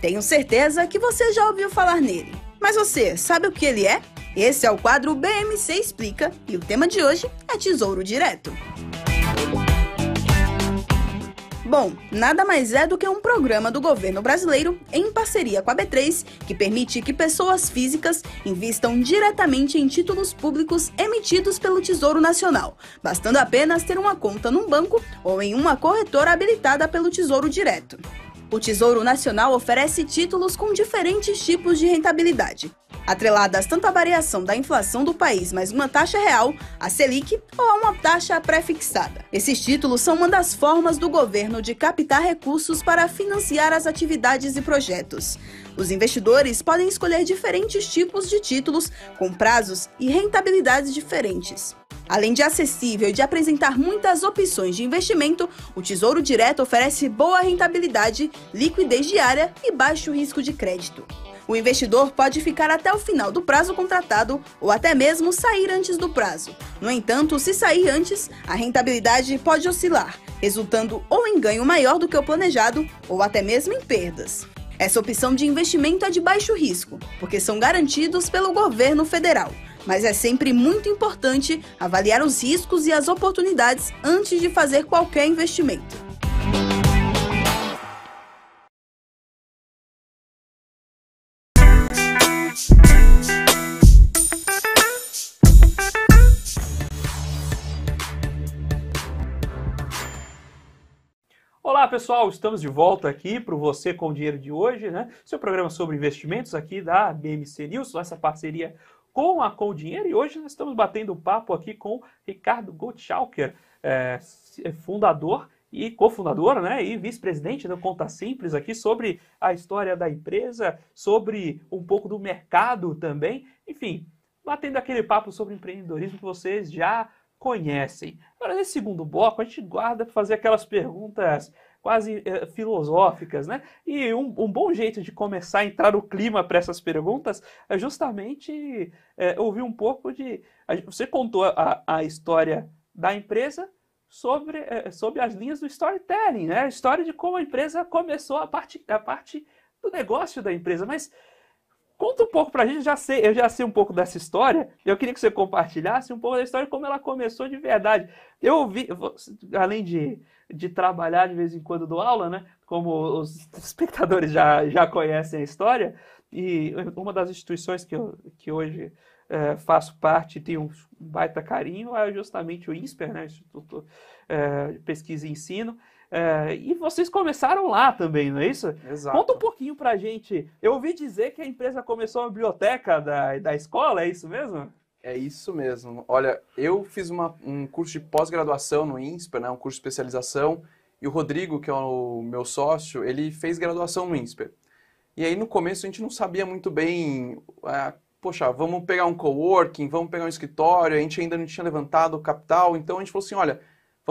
Tenho certeza que você já ouviu falar nele. Mas você sabe o que ele é? Esse é o quadro BMC Explica e o tema de hoje é Tesouro Direto. Bom, nada mais é do que um programa do governo brasileiro, em parceria com a B3, que permite que pessoas físicas invistam diretamente em títulos públicos emitidos pelo Tesouro Nacional, bastando apenas ter uma conta num banco ou em uma corretora habilitada pelo Tesouro Direto. O Tesouro Nacional oferece títulos com diferentes tipos de rentabilidade, atreladas tanto à variação da inflação do país mais uma taxa real, a Selic, ou a uma taxa pré-fixada. Esses títulos são uma das formas do governo de captar recursos para financiar as atividades e projetos. Os investidores podem escolher diferentes tipos de títulos com prazos e rentabilidades diferentes. Além de acessível e de apresentar muitas opções de investimento, o Tesouro Direto oferece boa rentabilidade, liquidez diária e baixo risco de crédito. O investidor pode ficar até o final do prazo contratado ou até mesmo sair antes do prazo. No entanto, se sair antes, a rentabilidade pode oscilar, resultando ou em ganho maior do que o planejado ou até mesmo em perdas. Essa opção de investimento é de baixo risco, porque são garantidos pelo governo federal mas é sempre muito importante avaliar os riscos e as oportunidades antes de fazer qualquer investimento. Olá pessoal, estamos de volta aqui para o Você com o Dinheiro de hoje, né? Seu programa sobre investimentos aqui da BMC News, nossa parceria com a Com Dinheiro. E hoje nós estamos batendo um papo aqui com Ricardo Gottschalker, é, é, fundador e cofundador, né, e vice-presidente da Conta Simples aqui sobre a história da empresa, sobre um pouco do mercado também, enfim, batendo aquele papo sobre empreendedorismo que vocês já conhecem. Agora, nesse segundo bloco, a gente guarda para fazer aquelas perguntas quase eh, filosóficas, né? E um, um, bom jeito de começar a entrar no clima para essas perguntas é justamente eh, ouvir um pouco de. Você contou a, a história da empresa sobre, eh, sobre as linhas do storytelling, né? A história de como a empresa começou a parte, a parte do negócio da empresa, mas Conta um pouco pra gente, já sei, eu já sei um pouco dessa história, eu queria que você compartilhasse um pouco da história, como ela começou de verdade. Eu ouvi, além de, de trabalhar de vez em quando do aula, né? Como os espectadores já, já conhecem a história, e uma das instituições que, eu, que hoje é, faço parte e tenho um baita carinho é justamente o INSPER, né? Instituto é, de Pesquisa e Ensino, é, e vocês começaram lá também, não é isso? Exato. Conta um pouquinho pra gente. Eu ouvi dizer que a empresa começou a biblioteca da, da escola, é isso mesmo? É isso mesmo. Olha, eu fiz uma, um curso de pós-graduação no INSPER, né, um curso de especialização, e o Rodrigo, que é o meu sócio, ele fez graduação no INSPER. E aí no começo a gente não sabia muito bem, ah, poxa, vamos pegar um coworking, vamos pegar um escritório, a gente ainda não tinha levantado o capital, então a gente falou assim, olha,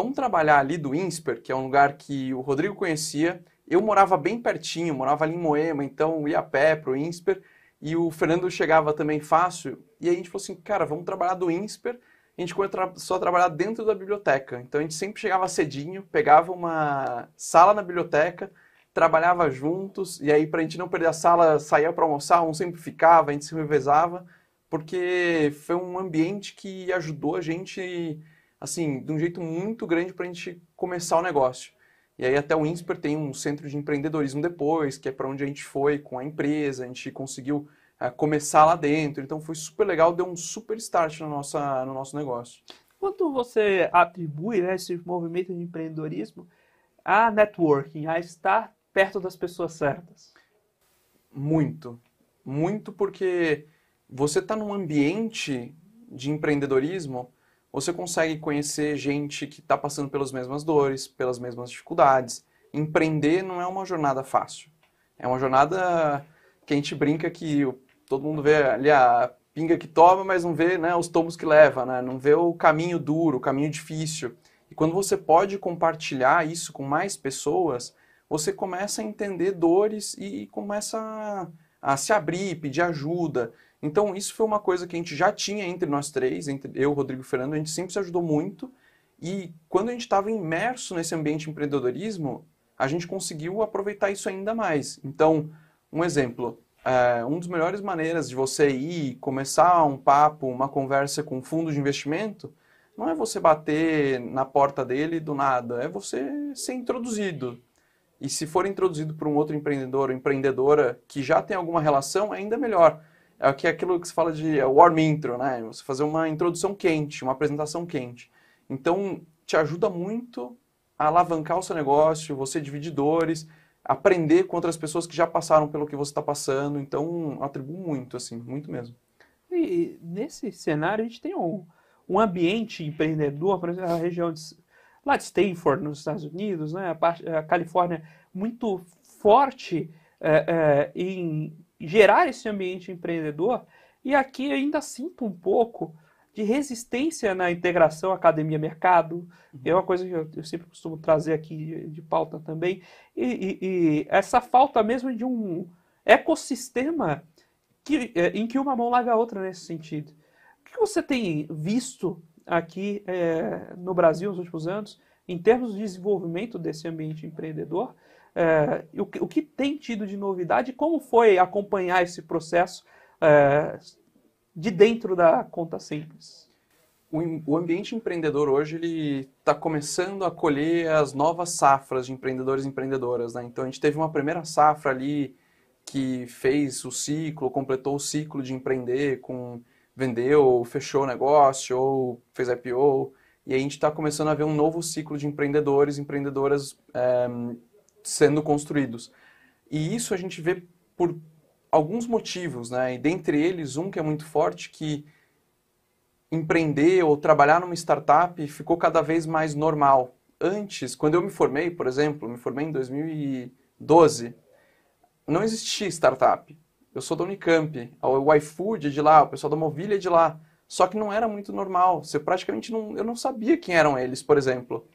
Vamos trabalhar ali do INSPER, que é um lugar que o Rodrigo conhecia. Eu morava bem pertinho, morava ali em Moema, então ia a pé pro INSPER. E o Fernando chegava também fácil. E aí a gente falou assim, cara, vamos trabalhar do INSPER. A gente começou a trabalhar dentro da biblioteca. Então a gente sempre chegava cedinho, pegava uma sala na biblioteca, trabalhava juntos. E aí, para a gente não perder a sala, saía para almoçar, um sempre ficava, a gente se revezava. Porque foi um ambiente que ajudou a gente assim, de um jeito muito grande para a gente começar o negócio. E aí até o INSPER tem um centro de empreendedorismo depois, que é para onde a gente foi com a empresa, a gente conseguiu eh, começar lá dentro. Então foi super legal, deu um super start na nossa, no nosso negócio. Quanto você atribui né, esse movimento de empreendedorismo a networking, a estar perto das pessoas certas? Muito. Muito porque você está num ambiente de empreendedorismo você consegue conhecer gente que está passando pelas mesmas dores, pelas mesmas dificuldades. Empreender não é uma jornada fácil. É uma jornada que a gente brinca que todo mundo vê ali a pinga que toma, mas não vê né, os tomos que leva, né? não vê o caminho duro, o caminho difícil. E quando você pode compartilhar isso com mais pessoas, você começa a entender dores e começa a, a se abrir, pedir ajuda. Então, isso foi uma coisa que a gente já tinha entre nós três, entre eu, Rodrigo e Fernando, a gente sempre se ajudou muito. E quando a gente estava imerso nesse ambiente de empreendedorismo, a gente conseguiu aproveitar isso ainda mais. Então, um exemplo, é, eh, uma das melhores maneiras de você ir começar um papo, uma conversa com um fundo de investimento, não é você bater na porta dele do nada, é você ser introduzido. E se for introduzido por um outro empreendedor ou empreendedora que já tem alguma relação, é ainda melhor é que é aquilo que se fala de é warm intro, né? Você fazer uma introdução quente, uma apresentação quente. Então, te ajuda muito a alavancar o seu negócio, você dividir dores, aprender com outras pessoas que já passaram pelo que você está passando. Então, atribuo muito, assim, muito mesmo. E nesse cenário, a gente tem um, um ambiente empreendedor, por exemplo, a região de, lá de Stanford, nos Estados Unidos, né? a, parte, a Califórnia, muito forte é, é, em gerar esse ambiente empreendedor. E aqui ainda sinto um pouco de resistência na integração academia-mercado. Uhum. É uma coisa que eu, eu, sempre costumo trazer aqui de, de pauta também. E, e, e, essa falta mesmo de um ecossistema que, é, em que uma mão lave a outra nesse sentido. O que você tem visto aqui é, no Brasil nos últimos anos em termos de desenvolvimento desse ambiente empreendedor? é, o, que, o, que, tem tido de novidade, como foi acompanhar esse processo é, de dentro da conta simples? O, o ambiente empreendedor hoje ele está começando a colher as novas safras de empreendedores e empreendedoras, né? Então a gente teve uma primeira safra ali que fez o ciclo, completou o ciclo de empreender com vendeu, fechou o negócio ou fez IPO. E a gente está começando a ver um novo ciclo de empreendedores, empreendedoras é, sendo construídos. E isso a gente vê por alguns motivos, né? E dentre eles, um que é muito forte, que empreender ou trabalhar numa startup ficou cada vez mais normal. Antes, quando eu me formei, por exemplo, me formei em 2012, não existia startup. Eu sou da Unicamp, o iFood é de lá, o pessoal da Movilha é de lá. Só que não era muito normal. Você praticamente não, eu não sabia quem eram eles, por exemplo.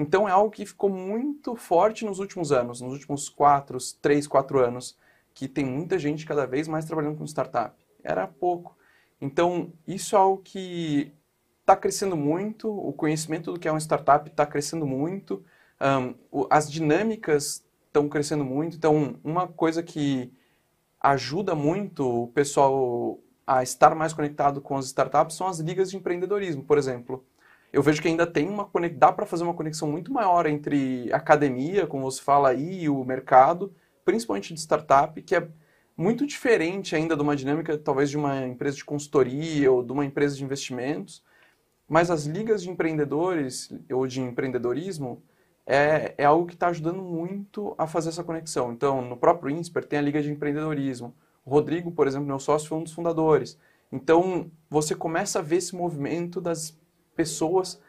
Então é algo que ficou muito forte nos últimos anos, nos últimos 4, 3, 4 anos, que tem muita gente cada vez mais trabalhando com startup. Era pouco. Então isso é algo que está crescendo muito, o conhecimento do que é uma startup está crescendo muito, um, as dinâmicas estão crescendo muito. Então uma coisa que ajuda muito o pessoal a estar mais conectado com as startups são as ligas de empreendedorismo, por exemplo eu vejo que ainda tem uma dá para fazer uma conexão muito maior entre academia, como você fala aí, e o mercado, principalmente de startup, que é muito diferente ainda de uma dinâmica talvez de uma empresa de consultoria ou de uma empresa de investimentos, mas as ligas de empreendedores ou de empreendedorismo é, é algo que está ajudando muito a fazer essa conexão. Então, no próprio INSPER tem a liga de empreendedorismo. O Rodrigo, por exemplo, meu sócio, foi um dos fundadores. Então, você começa a ver esse movimento das pessoas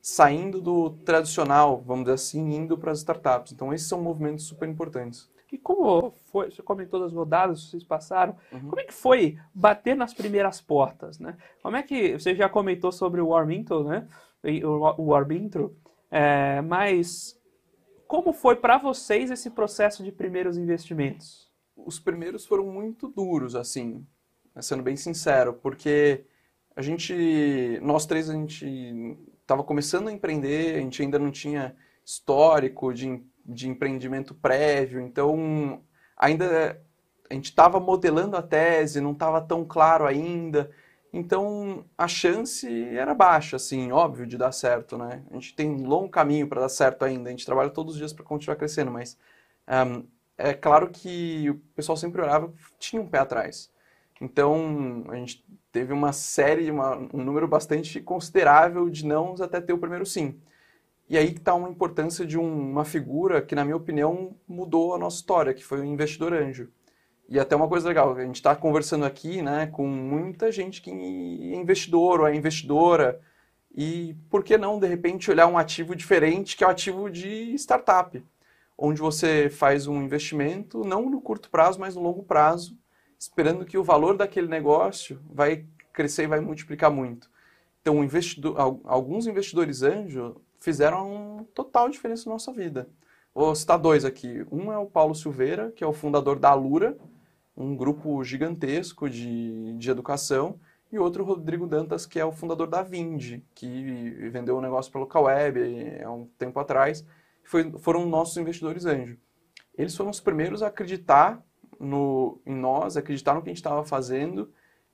saindo do tradicional, vamos dizer assim, indo para as startups. Então, esses são movimentos super importantes. E como foi, você comentou das rodadas que vocês passaram, uhum. como é que foi bater nas primeiras portas, né? Como é que, você já comentou sobre o Warminto, né? O, o Arbintro, é, mas como foi para vocês esse processo de primeiros investimentos? Os primeiros foram muito duros, assim, sendo bem sincero, porque a gente, nós três, a gente estava começando a empreender, a gente ainda não tinha histórico de, de empreendimento prévio, então ainda a gente estava modelando a tese, não estava tão claro ainda, então a chance era baixa, assim, óbvio de dar certo, né? A gente tem um longo caminho para dar certo ainda, a gente trabalha todos os dias para continuar crescendo, mas um, é claro que o pessoal sempre olhava, tinha um pé atrás. Então, a gente teve uma série, uma, um número bastante considerável de nãos até ter o primeiro sim. E aí está uma importância de um, uma figura que, na minha opinião, mudou a nossa história, que foi o investidor anjo. E até uma coisa legal, a gente está conversando aqui né, com muita gente que é investidor ou é investidora, e por que não, de repente, olhar um ativo diferente, que é o um ativo de startup, onde você faz um investimento, não no curto prazo, mas no longo prazo, esperando que o valor daquele negócio vai crescer e vai multiplicar muito. Então, investidor, alguns investidores anjo fizeram um total diferença na nossa vida. Vou citar dois aqui. Um é o Paulo Silveira, que é o fundador da Alura, um grupo gigantesco de, de educação, e outro, Rodrigo Dantas, que é o fundador da Vind, que vendeu o um negócio para a Local Web é, há um tempo atrás, foi, foram nossos investidores anjo. Eles foram os primeiros a acreditar no, em nós, acreditar no que a gente estava fazendo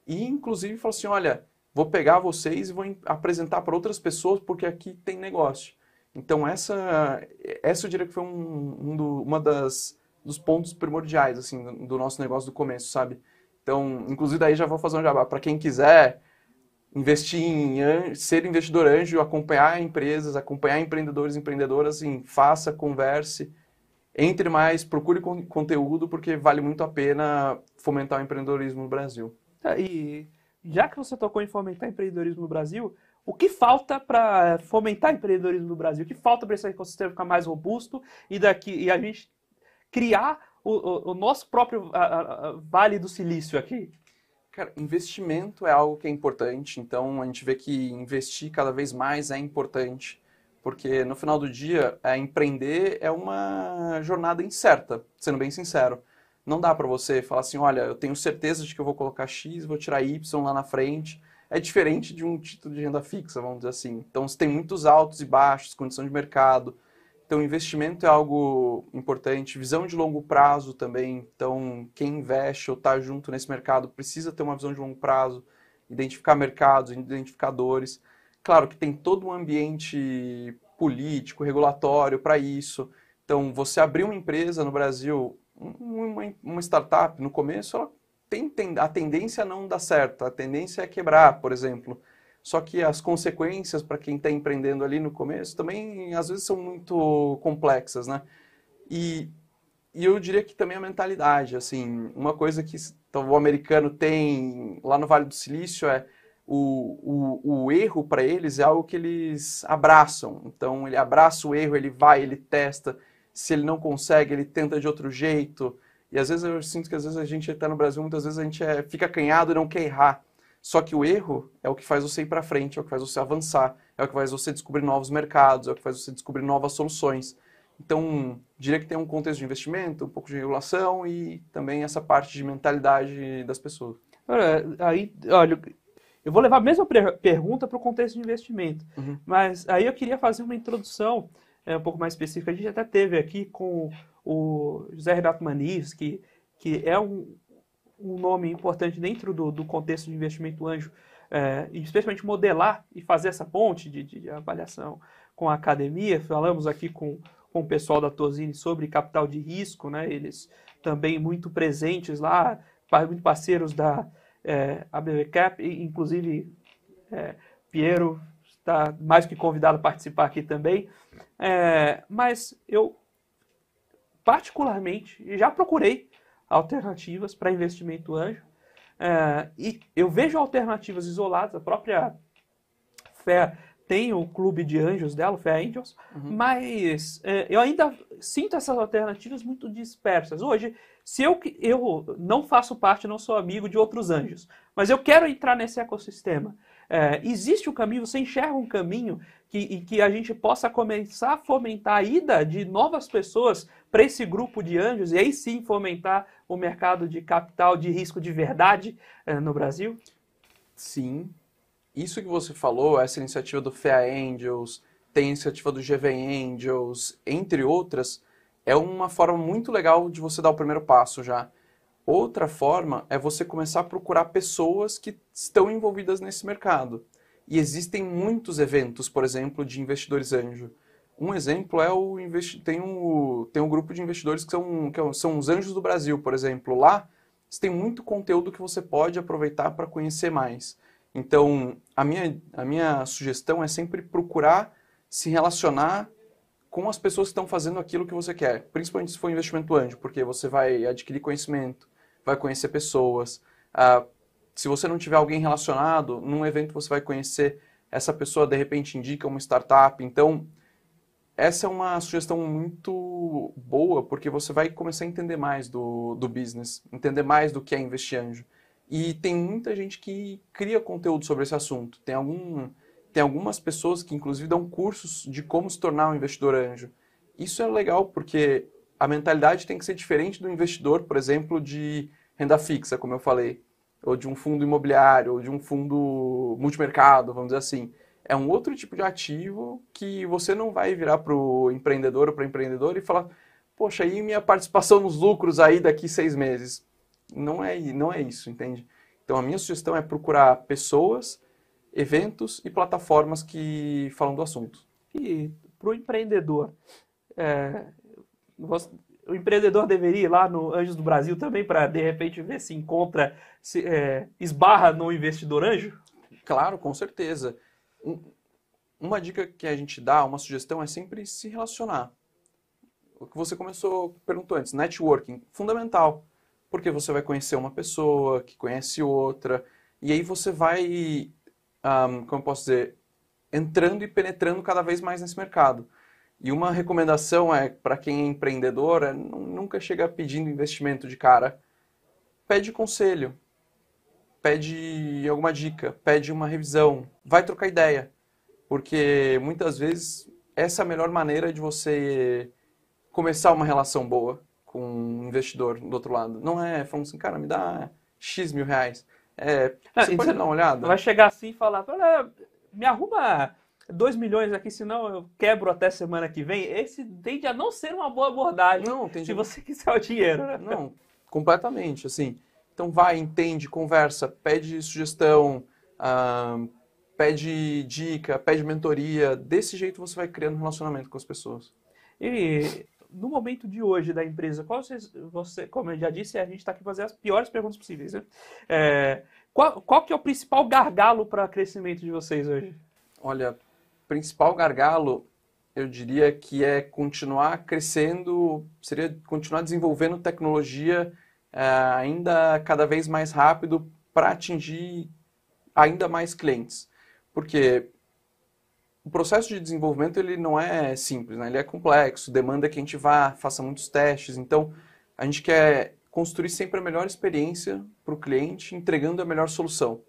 e, inclusive, falou assim: olha, vou pegar vocês e vou apresentar para outras pessoas porque aqui tem negócio. Então, essa, essa eu diria que foi um, um do, uma das dos pontos primordiais assim do, nosso negócio do começo, sabe? Então, inclusive, daí já vou fazer um jabá. Para quem quiser investir em ser investidor anjo, acompanhar empresas, acompanhar empreendedores e empreendedoras, assim, faça, converse. Entre mais, procure con conteúdo, porque vale muito a pena fomentar o empreendedorismo no Brasil. É, e já que você tocou em fomentar empreendedorismo no Brasil, o que falta para fomentar empreendedorismo no Brasil? O que falta para esse ecossistema ficar mais robusto e daqui e a gente criar o, o, o nosso próprio a, a, a Vale do Silício aqui? Cara, investimento é algo que é importante, então a gente vê que investir cada vez mais é importante porque no final do dia, é, empreender é uma jornada incerta, sendo bem sincero. Não dá para você falar assim, olha, eu tenho certeza de que eu vou colocar X, vou tirar Y lá na frente. É diferente de um título de renda fixa, vamos dizer assim. Então, você tem muitos altos e baixos, condição de mercado. Então, investimento é algo importante, visão de longo prazo também. Então, quem investe ou está junto nesse mercado precisa ter uma visão de longo prazo, identificar mercados, identificadores. Claro que tem todo um ambiente político, regulatório para isso. Então, você abrir uma empresa no Brasil, uma, uma startup, no começo, ela tem, tem, a tendência não dá certo, a tendência é quebrar, por exemplo. Só que as consequências para quem está empreendendo ali no começo também, às vezes, são muito complexas, né? E, e eu diria que também a mentalidade, assim, uma coisa que então, o americano tem lá no Vale do Silício é o, o, o erro para eles é algo que eles abraçam. Então ele abraça o erro, ele vai, ele testa. Se ele não consegue, ele tenta de outro jeito. E às vezes eu sinto que às vezes a gente está no Brasil, muitas vezes a gente é, fica acanhado e não quer errar. Só que o erro é o que faz você ir para frente, é o que faz você avançar, é o que faz você descobrir novos mercados, é o que faz você descobrir novas soluções. Então, diria que tem um contexto de investimento, um pouco de regulação e também essa parte de mentalidade das pessoas. Olha, aí, olha, eu vou levar a mesma pergunta para o contexto de investimento, uhum. mas aí eu queria fazer uma introdução é, um pouco mais específica. A gente até teve aqui com o José Renato Maniz, que, que é um, um nome importante dentro do, do contexto de investimento anjo, é, especialmente modelar e fazer essa ponte de, de, de avaliação com a academia. Falamos aqui com, com o pessoal da Tosini sobre capital de risco, né? eles também muito presentes lá, muito parceiros da, é, a Cap e, inclusive é, Piero está mais que convidado a participar aqui também. É, mas eu, particularmente, já procurei alternativas para investimento anjo. É, e eu vejo alternativas isoladas, a própria Fé tem o clube de anjos dela, o Fé Angels, uhum. mas é, eu ainda sinto essas alternativas muito dispersas. Hoje, se eu, eu não faço parte, não sou amigo de outros anjos, mas eu quero entrar nesse ecossistema, é, existe um caminho, você enxerga um caminho que, que a gente possa começar a fomentar a ida de novas pessoas para esse grupo de anjos e aí sim fomentar o mercado de capital de risco de verdade é, no Brasil? Sim. Isso que você falou, essa iniciativa do FEA Angels, tem a iniciativa do GV Angels, entre outras, é uma forma muito legal de você dar o primeiro passo já. Outra forma é você começar a procurar pessoas que estão envolvidas nesse mercado. E existem muitos eventos, por exemplo, de investidores anjo. Um exemplo é o tem um, tem um grupo de investidores que são, que são os anjos do Brasil, por exemplo. Lá você tem muito conteúdo que você pode aproveitar para conhecer mais. Então, a minha, a minha sugestão é sempre procurar se relacionar com as pessoas que estão fazendo aquilo que você quer, principalmente se for investimento anjo, porque você vai adquirir conhecimento, vai conhecer pessoas. Ah, se você não tiver alguém relacionado, num evento você vai conhecer essa pessoa, de repente indica uma startup. Então, essa é uma sugestão muito boa, porque você vai começar a entender mais do, do business, entender mais do que é investir anjo. E tem muita gente que cria conteúdo sobre esse assunto. Tem algum tem algumas pessoas que, inclusive, dão cursos de como se tornar um investidor anjo. Isso é legal, porque a mentalidade tem que ser diferente do investidor, por exemplo, de renda fixa, como eu falei, ou de um fundo imobiliário, ou de um fundo multimercado, vamos dizer assim. É um outro tipo de ativo que você não vai virar para o empreendedor ou para empreendedor e falar: poxa, e minha participação nos lucros aí daqui seis meses? Não é, não é isso, entende? Então a minha sugestão é procurar pessoas eventos e plataformas que falam do assunto. E para o empreendedor, é, o empreendedor deveria ir lá no Anjos do Brasil também para, de repente, ver se encontra, se é, esbarra no investidor anjo? Claro, com certeza. Um, uma dica que a gente dá, uma sugestão, é sempre se relacionar. O que você começou, perguntou antes, networking, fundamental. Porque você vai conhecer uma pessoa que conhece outra, e aí você vai um, como eu posso dizer, entrando e penetrando cada vez mais nesse mercado. E uma recomendação é, para quem é empreendedor, é nunca chega pedindo investimento de cara. Pede conselho, pede alguma dica, pede uma revisão, vai trocar ideia. Porque muitas vezes essa é a melhor maneira de você começar uma relação boa com um investidor do outro lado. Não é falando assim, cara, me dá X mil reais. É, assim, você uma olhada. Vai chegar assim e falar, é, me arruma 2 milhões aqui, senão eu quebro até semana que vem. Esse tende a não ser uma boa abordagem. Não, Se você quiser o dinheiro, né? Não, completamente, assim. Então vai, entende, conversa, pede sugestão, ah, pede dica, pede mentoria. Desse jeito você vai criando um relacionamento com as pessoas. E no momento de hoje da empresa, qual vocês, você, como eu já disse, a gente está aqui fazer as piores perguntas possíveis, né? É, qual, qual que é o principal gargalo para crescimento de vocês hoje? Olha, principal gargalo, eu diria que é continuar crescendo, seria continuar desenvolvendo tecnologia é, ainda cada vez mais rápido para atingir ainda mais clientes. Porque o processo de desenvolvimento ele não é simples, né? ele é complexo, demanda que a gente vá, faça muitos testes. Então, a gente quer construir sempre a melhor experiência para o cliente, entregando a melhor solução.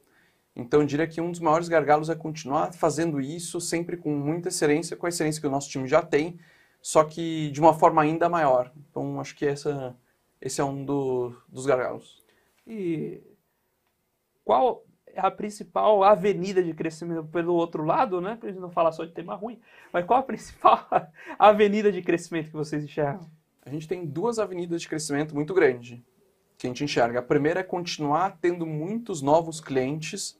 Então, eu diria que um dos maiores gargalos é continuar fazendo isso sempre com muita excelência, com a excelência que o nosso time já tem, só que de uma forma ainda maior. Então, acho que essa, esse é um do, dos gargalos. E qual a principal avenida de crescimento pelo outro lado, né? gente não falar só de tema ruim, mas qual a principal avenida de crescimento que vocês enxergam? A gente tem duas avenidas de crescimento muito grande que a gente enxerga. A primeira é continuar tendo muitos novos clientes,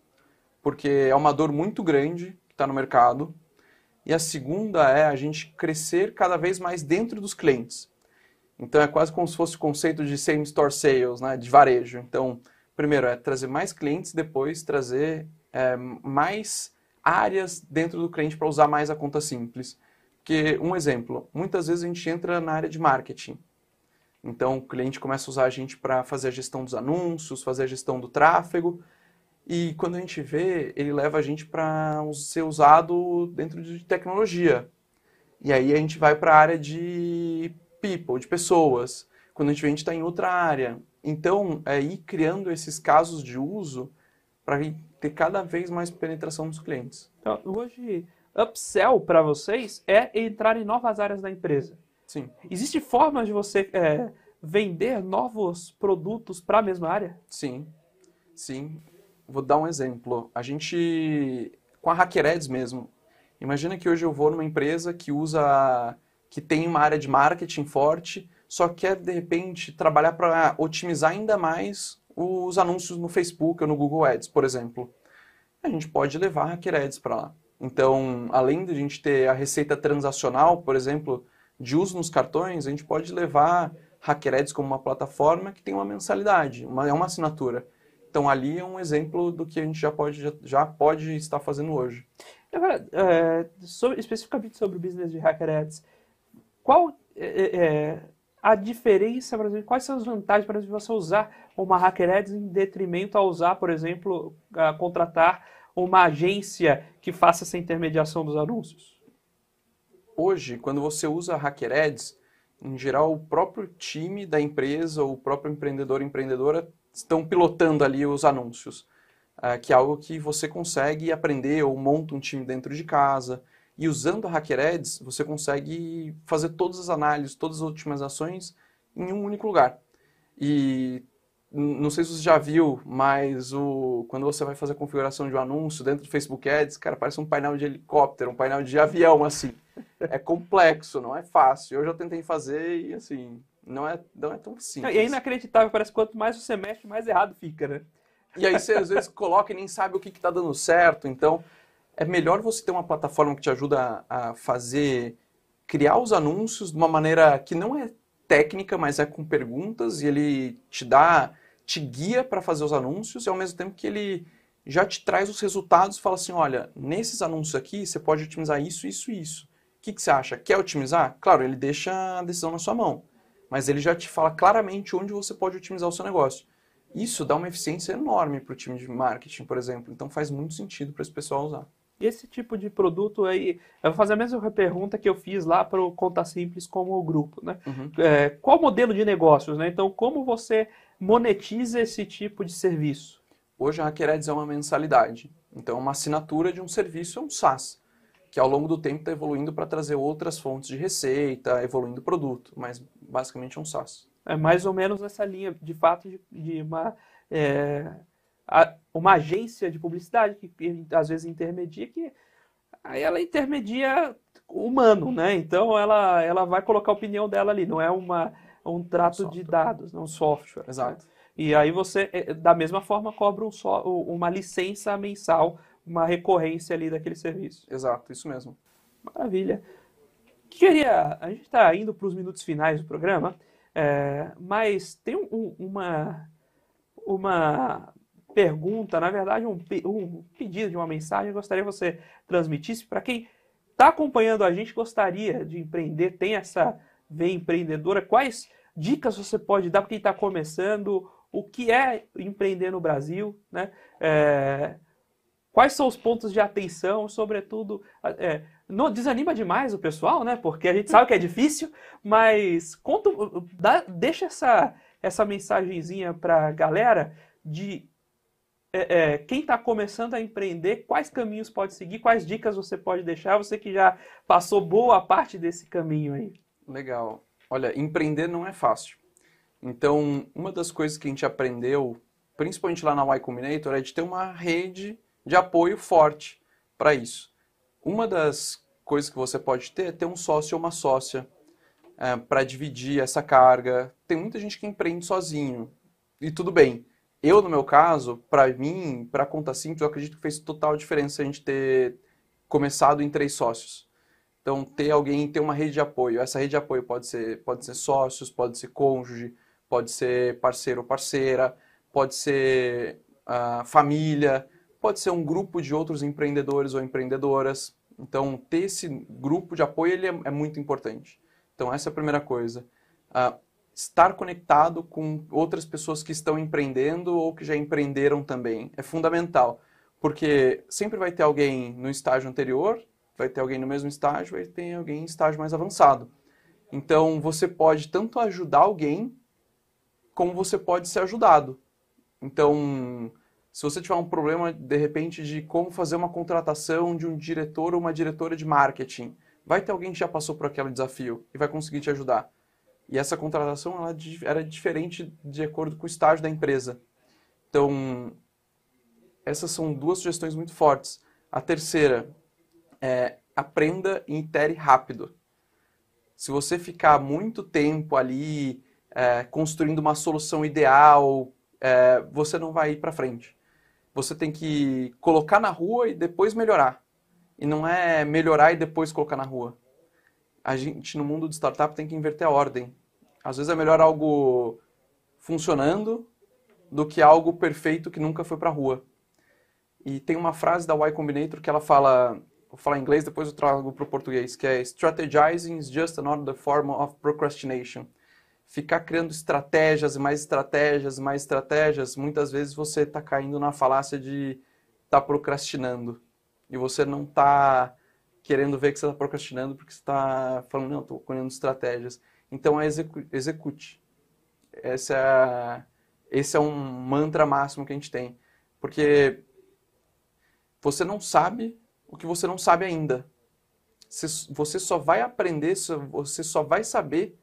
porque é uma dor muito grande que está no mercado. E a segunda é a gente crescer cada vez mais dentro dos clientes. Então é quase como se fosse o conceito de same store sales, né, de varejo. Então, primeiro é trazer mais clientes, depois trazer é, mais áreas dentro do cliente para usar mais a conta simples. Que um exemplo, muitas vezes a gente entra na área de marketing. Então, o cliente começa a usar a gente para fazer a gestão dos anúncios, fazer a gestão do tráfego. E quando a gente vê, ele leva a gente para ser usado dentro de tecnologia. E aí a gente vai para a área de people, de pessoas. Quando a gente vê, a gente está em outra área. Então, é ir criando esses casos de uso para ter cada vez mais penetração nos clientes. Então, hoje, upsell para vocês é entrar em novas áreas da empresa. Sim. Existe formas de você é, vender novos produtos para a mesma área? Sim. Sim. Vou dar um exemplo. A gente, com a Hackereds mesmo, imagina que hoje eu vou numa empresa que usa, que tem uma área de marketing forte, só quer, de repente, trabalhar para otimizar ainda mais os anúncios no Facebook ou no Google Ads, por exemplo. A gente pode levar Hacker Ads para lá. Então, além de a gente ter a receita transacional, por exemplo, de uso nos cartões, a gente pode levar Hacker Ads como uma plataforma que tem uma mensalidade, uma, é uma assinatura. Então, ali é um exemplo do que a gente já pode, já, já pode estar fazendo hoje. Agora, é, sobre, especificamente sobre o business de Hacker Ads, qual... É, é, é a diferença, por exemplo, quais são as vantagens para você usar uma Hacker Ads em detrimento a usar, por exemplo, a contratar uma agência que faça essa intermediação dos anúncios? Hoje, quando você usa Hacker Ads, em geral o próprio time da empresa ou o próprio empreendedor empreendedora estão pilotando ali os anúncios, ah, que é algo que você consegue aprender ou monta um time dentro de casa, e usando a HackerEds, você consegue fazer todas as análises, todas as otimizações em um único lugar. E não sei se você já viu, mas o, quando você vai fazer a configuração de um anúncio dentro do Facebook Ads, cara, parece um painel de helicóptero, um painel de avião, assim. É complexo, não é fácil. Eu já tentei fazer e, assim, não é, não é tão simples. E é inacreditável, parece que quanto mais você mexe, mais errado fica, né? E aí você, às vezes, coloca e nem sabe o que está dando certo. Então, é melhor você ter uma plataforma que te ajuda a fazer, criar os anúncios de uma maneira que não é técnica, mas é com perguntas e ele te dá, te guia para fazer os anúncios e ao mesmo tempo que ele já te traz os resultados e fala assim, olha, nesses anúncios aqui você pode otimizar isso, isso e isso. O que, que você acha? Quer otimizar? Claro, ele deixa a decisão na sua mão, mas ele já te fala claramente onde você pode otimizar o seu negócio. Isso dá uma eficiência enorme para o time de marketing, por exemplo. Então faz muito sentido para esse pessoal usar. Esse tipo de produto aí, eu vou fazer a mesma pergunta que eu fiz lá para o Conta Simples como o grupo, né? Uhum. É, qual o modelo de negócios, né? Então, como você monetiza esse tipo de serviço? Hoje a Hackerads é uma mensalidade, então é uma assinatura de um serviço é um SaaS, que ao longo do tempo está evoluindo para trazer outras fontes de receita, evoluindo o produto, mas basicamente é um SaaS. É mais ou menos nessa linha, de fato, de, de uma... É uma agência de publicidade que às vezes intermedia, que aí ela intermedia humano, né? Então ela, ela vai colocar a opinião dela ali, não é uma, é um trato de dados, não um software. Né? Exato. Né? E aí você, é, é, da mesma forma, cobra um só, uma licença mensal, uma recorrência ali daquele serviço. Exato, isso mesmo. Maravilha. Queria, a gente está indo para os minutos finais do programa, é, mas tem um, uma, uma pergunta, na verdade, um, um pedido de uma mensagem, eu gostaria que você transmitisse para quem está acompanhando a gente, gostaria de empreender, tem essa veia empreendedora, quais dicas você pode dar para quem está começando, o que é empreender no Brasil, né? É, quais são os pontos de atenção, sobretudo. É, não, desanima demais o pessoal, né? Porque a gente sabe que é difícil, mas conta, dá, deixa essa, essa mensagenzinha para a galera de é, é, quem está começando a empreender, quais caminhos pode seguir, quais dicas você pode deixar, você que já passou boa parte desse caminho aí. Legal. Olha, empreender não é fácil. Então, uma das coisas que a gente aprendeu, principalmente lá na Y Combinator, é de ter uma rede de apoio forte para isso. Uma das coisas que você pode ter é ter um sócio ou uma sócia é, para dividir essa carga. Tem muita gente que empreende sozinho e tudo bem eu, no meu caso, para mim, para conta simples, eu acredito que fez total diferença a gente ter começado em três sócios. Então, ter alguém, ter uma rede de apoio. Essa rede de apoio pode ser, pode ser sócios, pode ser cônjuge, pode ser parceiro ou parceira, pode ser uh, família, pode ser um grupo de outros empreendedores ou empreendedoras. Então, ter esse grupo de apoio ele é, é muito importante. Então, essa é a primeira coisa. Uh, estar conectado com outras pessoas que estão empreendendo ou que já empreenderam também. É fundamental, porque sempre vai ter alguém no estágio anterior, vai ter alguém no mesmo estágio e tem alguém em estágio mais avançado. Então, você pode tanto ajudar alguém como você pode ser ajudado. Então, se você tiver um problema, de repente, de como fazer uma contratação de um diretor ou uma diretora de marketing, vai ter alguém que já passou por aquele desafio e vai conseguir te ajudar. E essa contratação ela é era diferente de acordo com o estágio da empresa. Então, essas são duas sugestões muito fortes. A terceira é aprenda e itere rápido. Se você ficar muito tempo ali é, construindo uma solução ideal, é, você não vai ir para frente. Você tem que colocar na rua e depois melhorar. E não é melhorar e depois colocar na rua. A gente, no mundo de startup, tem que inverter a ordem. Às vezes é melhor algo funcionando do que algo perfeito que nunca foi para a rua. E tem uma frase da Y Combinator que ela fala, vou falar em inglês, depois eu trago para o português, que é Strategizing is just another form of procrastination. Ficar criando estratégias, e mais estratégias, mais estratégias, muitas vezes você está caindo na falácia de estar tá procrastinando. E você não está querendo ver que você está procrastinando porque você está falando, não, estou criando estratégias então é execu execute. Essa, é esse é um mantra máximo que a gente tem. Porque você não sabe o que você não sabe ainda. Você só vai aprender, você só vai saber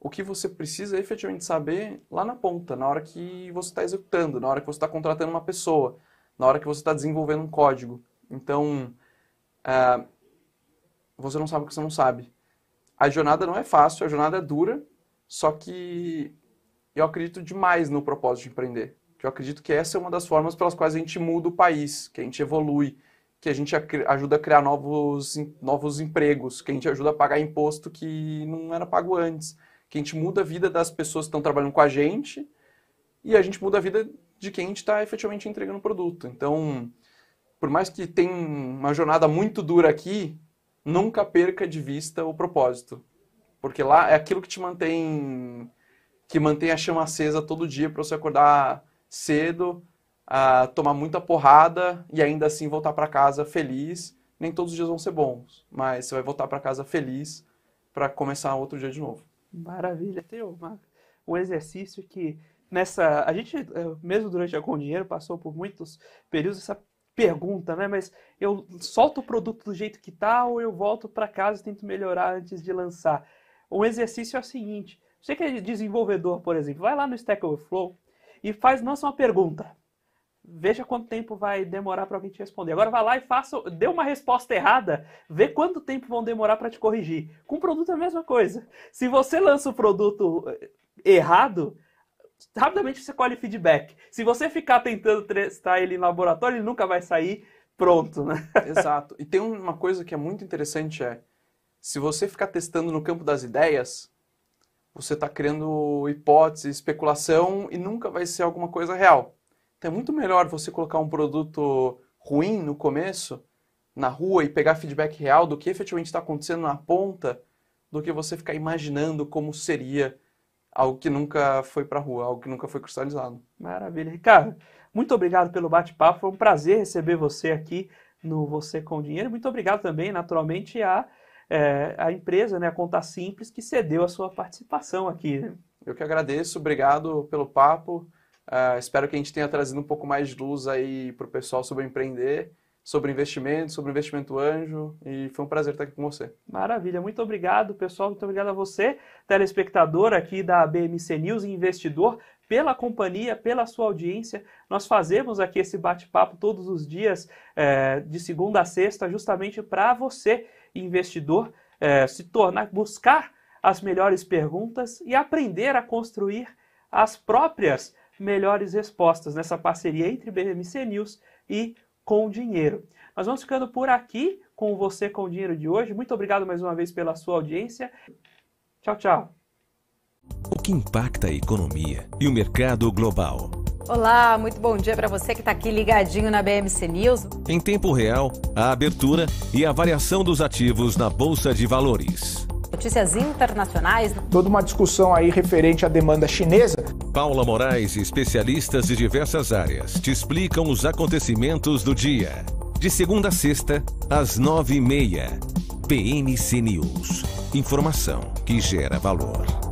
o que você precisa efetivamente saber lá na ponta, na hora que você está executando, na hora que você está contratando uma pessoa, na hora que você está desenvolvendo um código. Então, uh, você não sabe o que você não sabe a jornada não é fácil, a jornada é dura, só que eu acredito demais no propósito de empreender. Eu acredito que essa é uma das formas pelas quais a gente muda o país, que a gente evolui, que a gente ajuda a criar novos, novos empregos, que a gente ajuda a pagar imposto que não era pago antes, que a gente muda a vida das pessoas que estão trabalhando com a gente e a gente muda a vida de quem a gente está efetivamente entregando o produto. Então, por mais que tenha uma jornada muito dura aqui, nunca perca de vista o propósito. Porque lá é aquilo que te mantém que mantém a chama acesa todo dia para você acordar cedo, uh, tomar muita porrada e ainda assim voltar para casa feliz. Nem todos os dias vão ser bons, mas você vai voltar para casa feliz para começar outro dia de novo. Maravilha, tem uma, um exercício que nessa a gente eh, mesmo durante algum dinheiro passou por muitos períodos essa pergunta, né? Mas eu solto o produto do jeito que tá ou eu volto para casa e tento melhorar antes de lançar? Um exercício é o seguinte: você que é desenvolvedor, por exemplo, vai lá no Stack Overflow e faz nossa uma pergunta. Veja quanto tempo vai demorar para alguém te responder. Agora vai lá e faça, dê uma resposta errada, vê quanto tempo vão demorar para te corrigir. Com o produto é a mesma coisa. Se você lança o produto eh, errado, rapidamente você colhe feedback. Se você ficar tentando testar ele em laboratório, ele nunca vai sair pronto, né? Exato. E tem uma coisa que é muito interessante é, se você ficar testando no campo das ideias, você está criando hipótese, especulação e nunca vai ser alguma coisa real. Então é muito melhor você colocar um produto ruim no começo, na rua, e pegar feedback real do que efetivamente está acontecendo na ponta, do que você ficar imaginando como seria algo que nunca foi para rua, algo que nunca foi cristalizado. Maravilha. Ricardo, muito obrigado pelo bate-papo. Foi um prazer receber você aqui no Você com Dinheiro. Muito obrigado também, naturalmente, a, é, a empresa, né, a Conta Simples, que cedeu a sua participação aqui. Eu que agradeço. Obrigado pelo papo. Uh, espero que a gente tenha trazido um pouco mais de luz aí para o pessoal sobre empreender sobre investimento, sobre investimento anjo, e foi um prazer estar aqui com você. Maravilha, muito obrigado, pessoal, muito obrigado a você, telespectador aqui da BMC News e investidor, pela companhia, pela sua audiência. Nós fazemos aqui esse bate-papo todos os dias, é, de segunda a sexta, justamente para você, investidor, é, se tornar, buscar as melhores perguntas e aprender a construir as próprias melhores respostas nessa parceria entre BMC News e com o dinheiro. Nós vamos ficando por aqui com você com o dinheiro de hoje. Muito obrigado mais uma vez pela sua audiência. Tchau, tchau. O que impacta a economia e o mercado global. Olá, muito bom dia para você que está aqui ligadinho na BMC News. Em tempo real, a abertura e a variação dos ativos na Bolsa de Valores. Notícias internacionais. Toda uma discussão aí referente à demanda chinesa. Paula Moraes e especialistas de diversas áreas te explicam os acontecimentos do dia. De segunda a sexta, às nove e meia. PMC News. Informação que gera valor.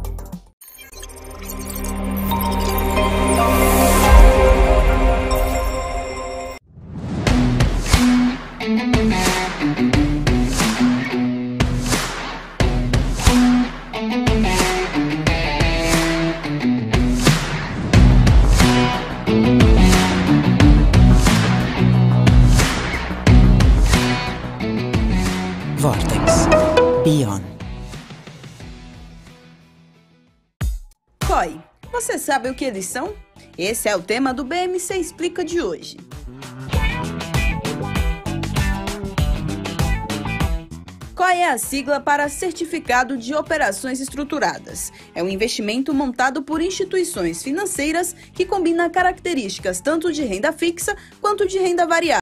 Sabe o que eles são? Esse é o tema do BMC Explica de hoje. Qual é a sigla para Certificado de Operações Estruturadas? É um investimento montado por instituições financeiras que combina características tanto de renda fixa quanto de renda variável.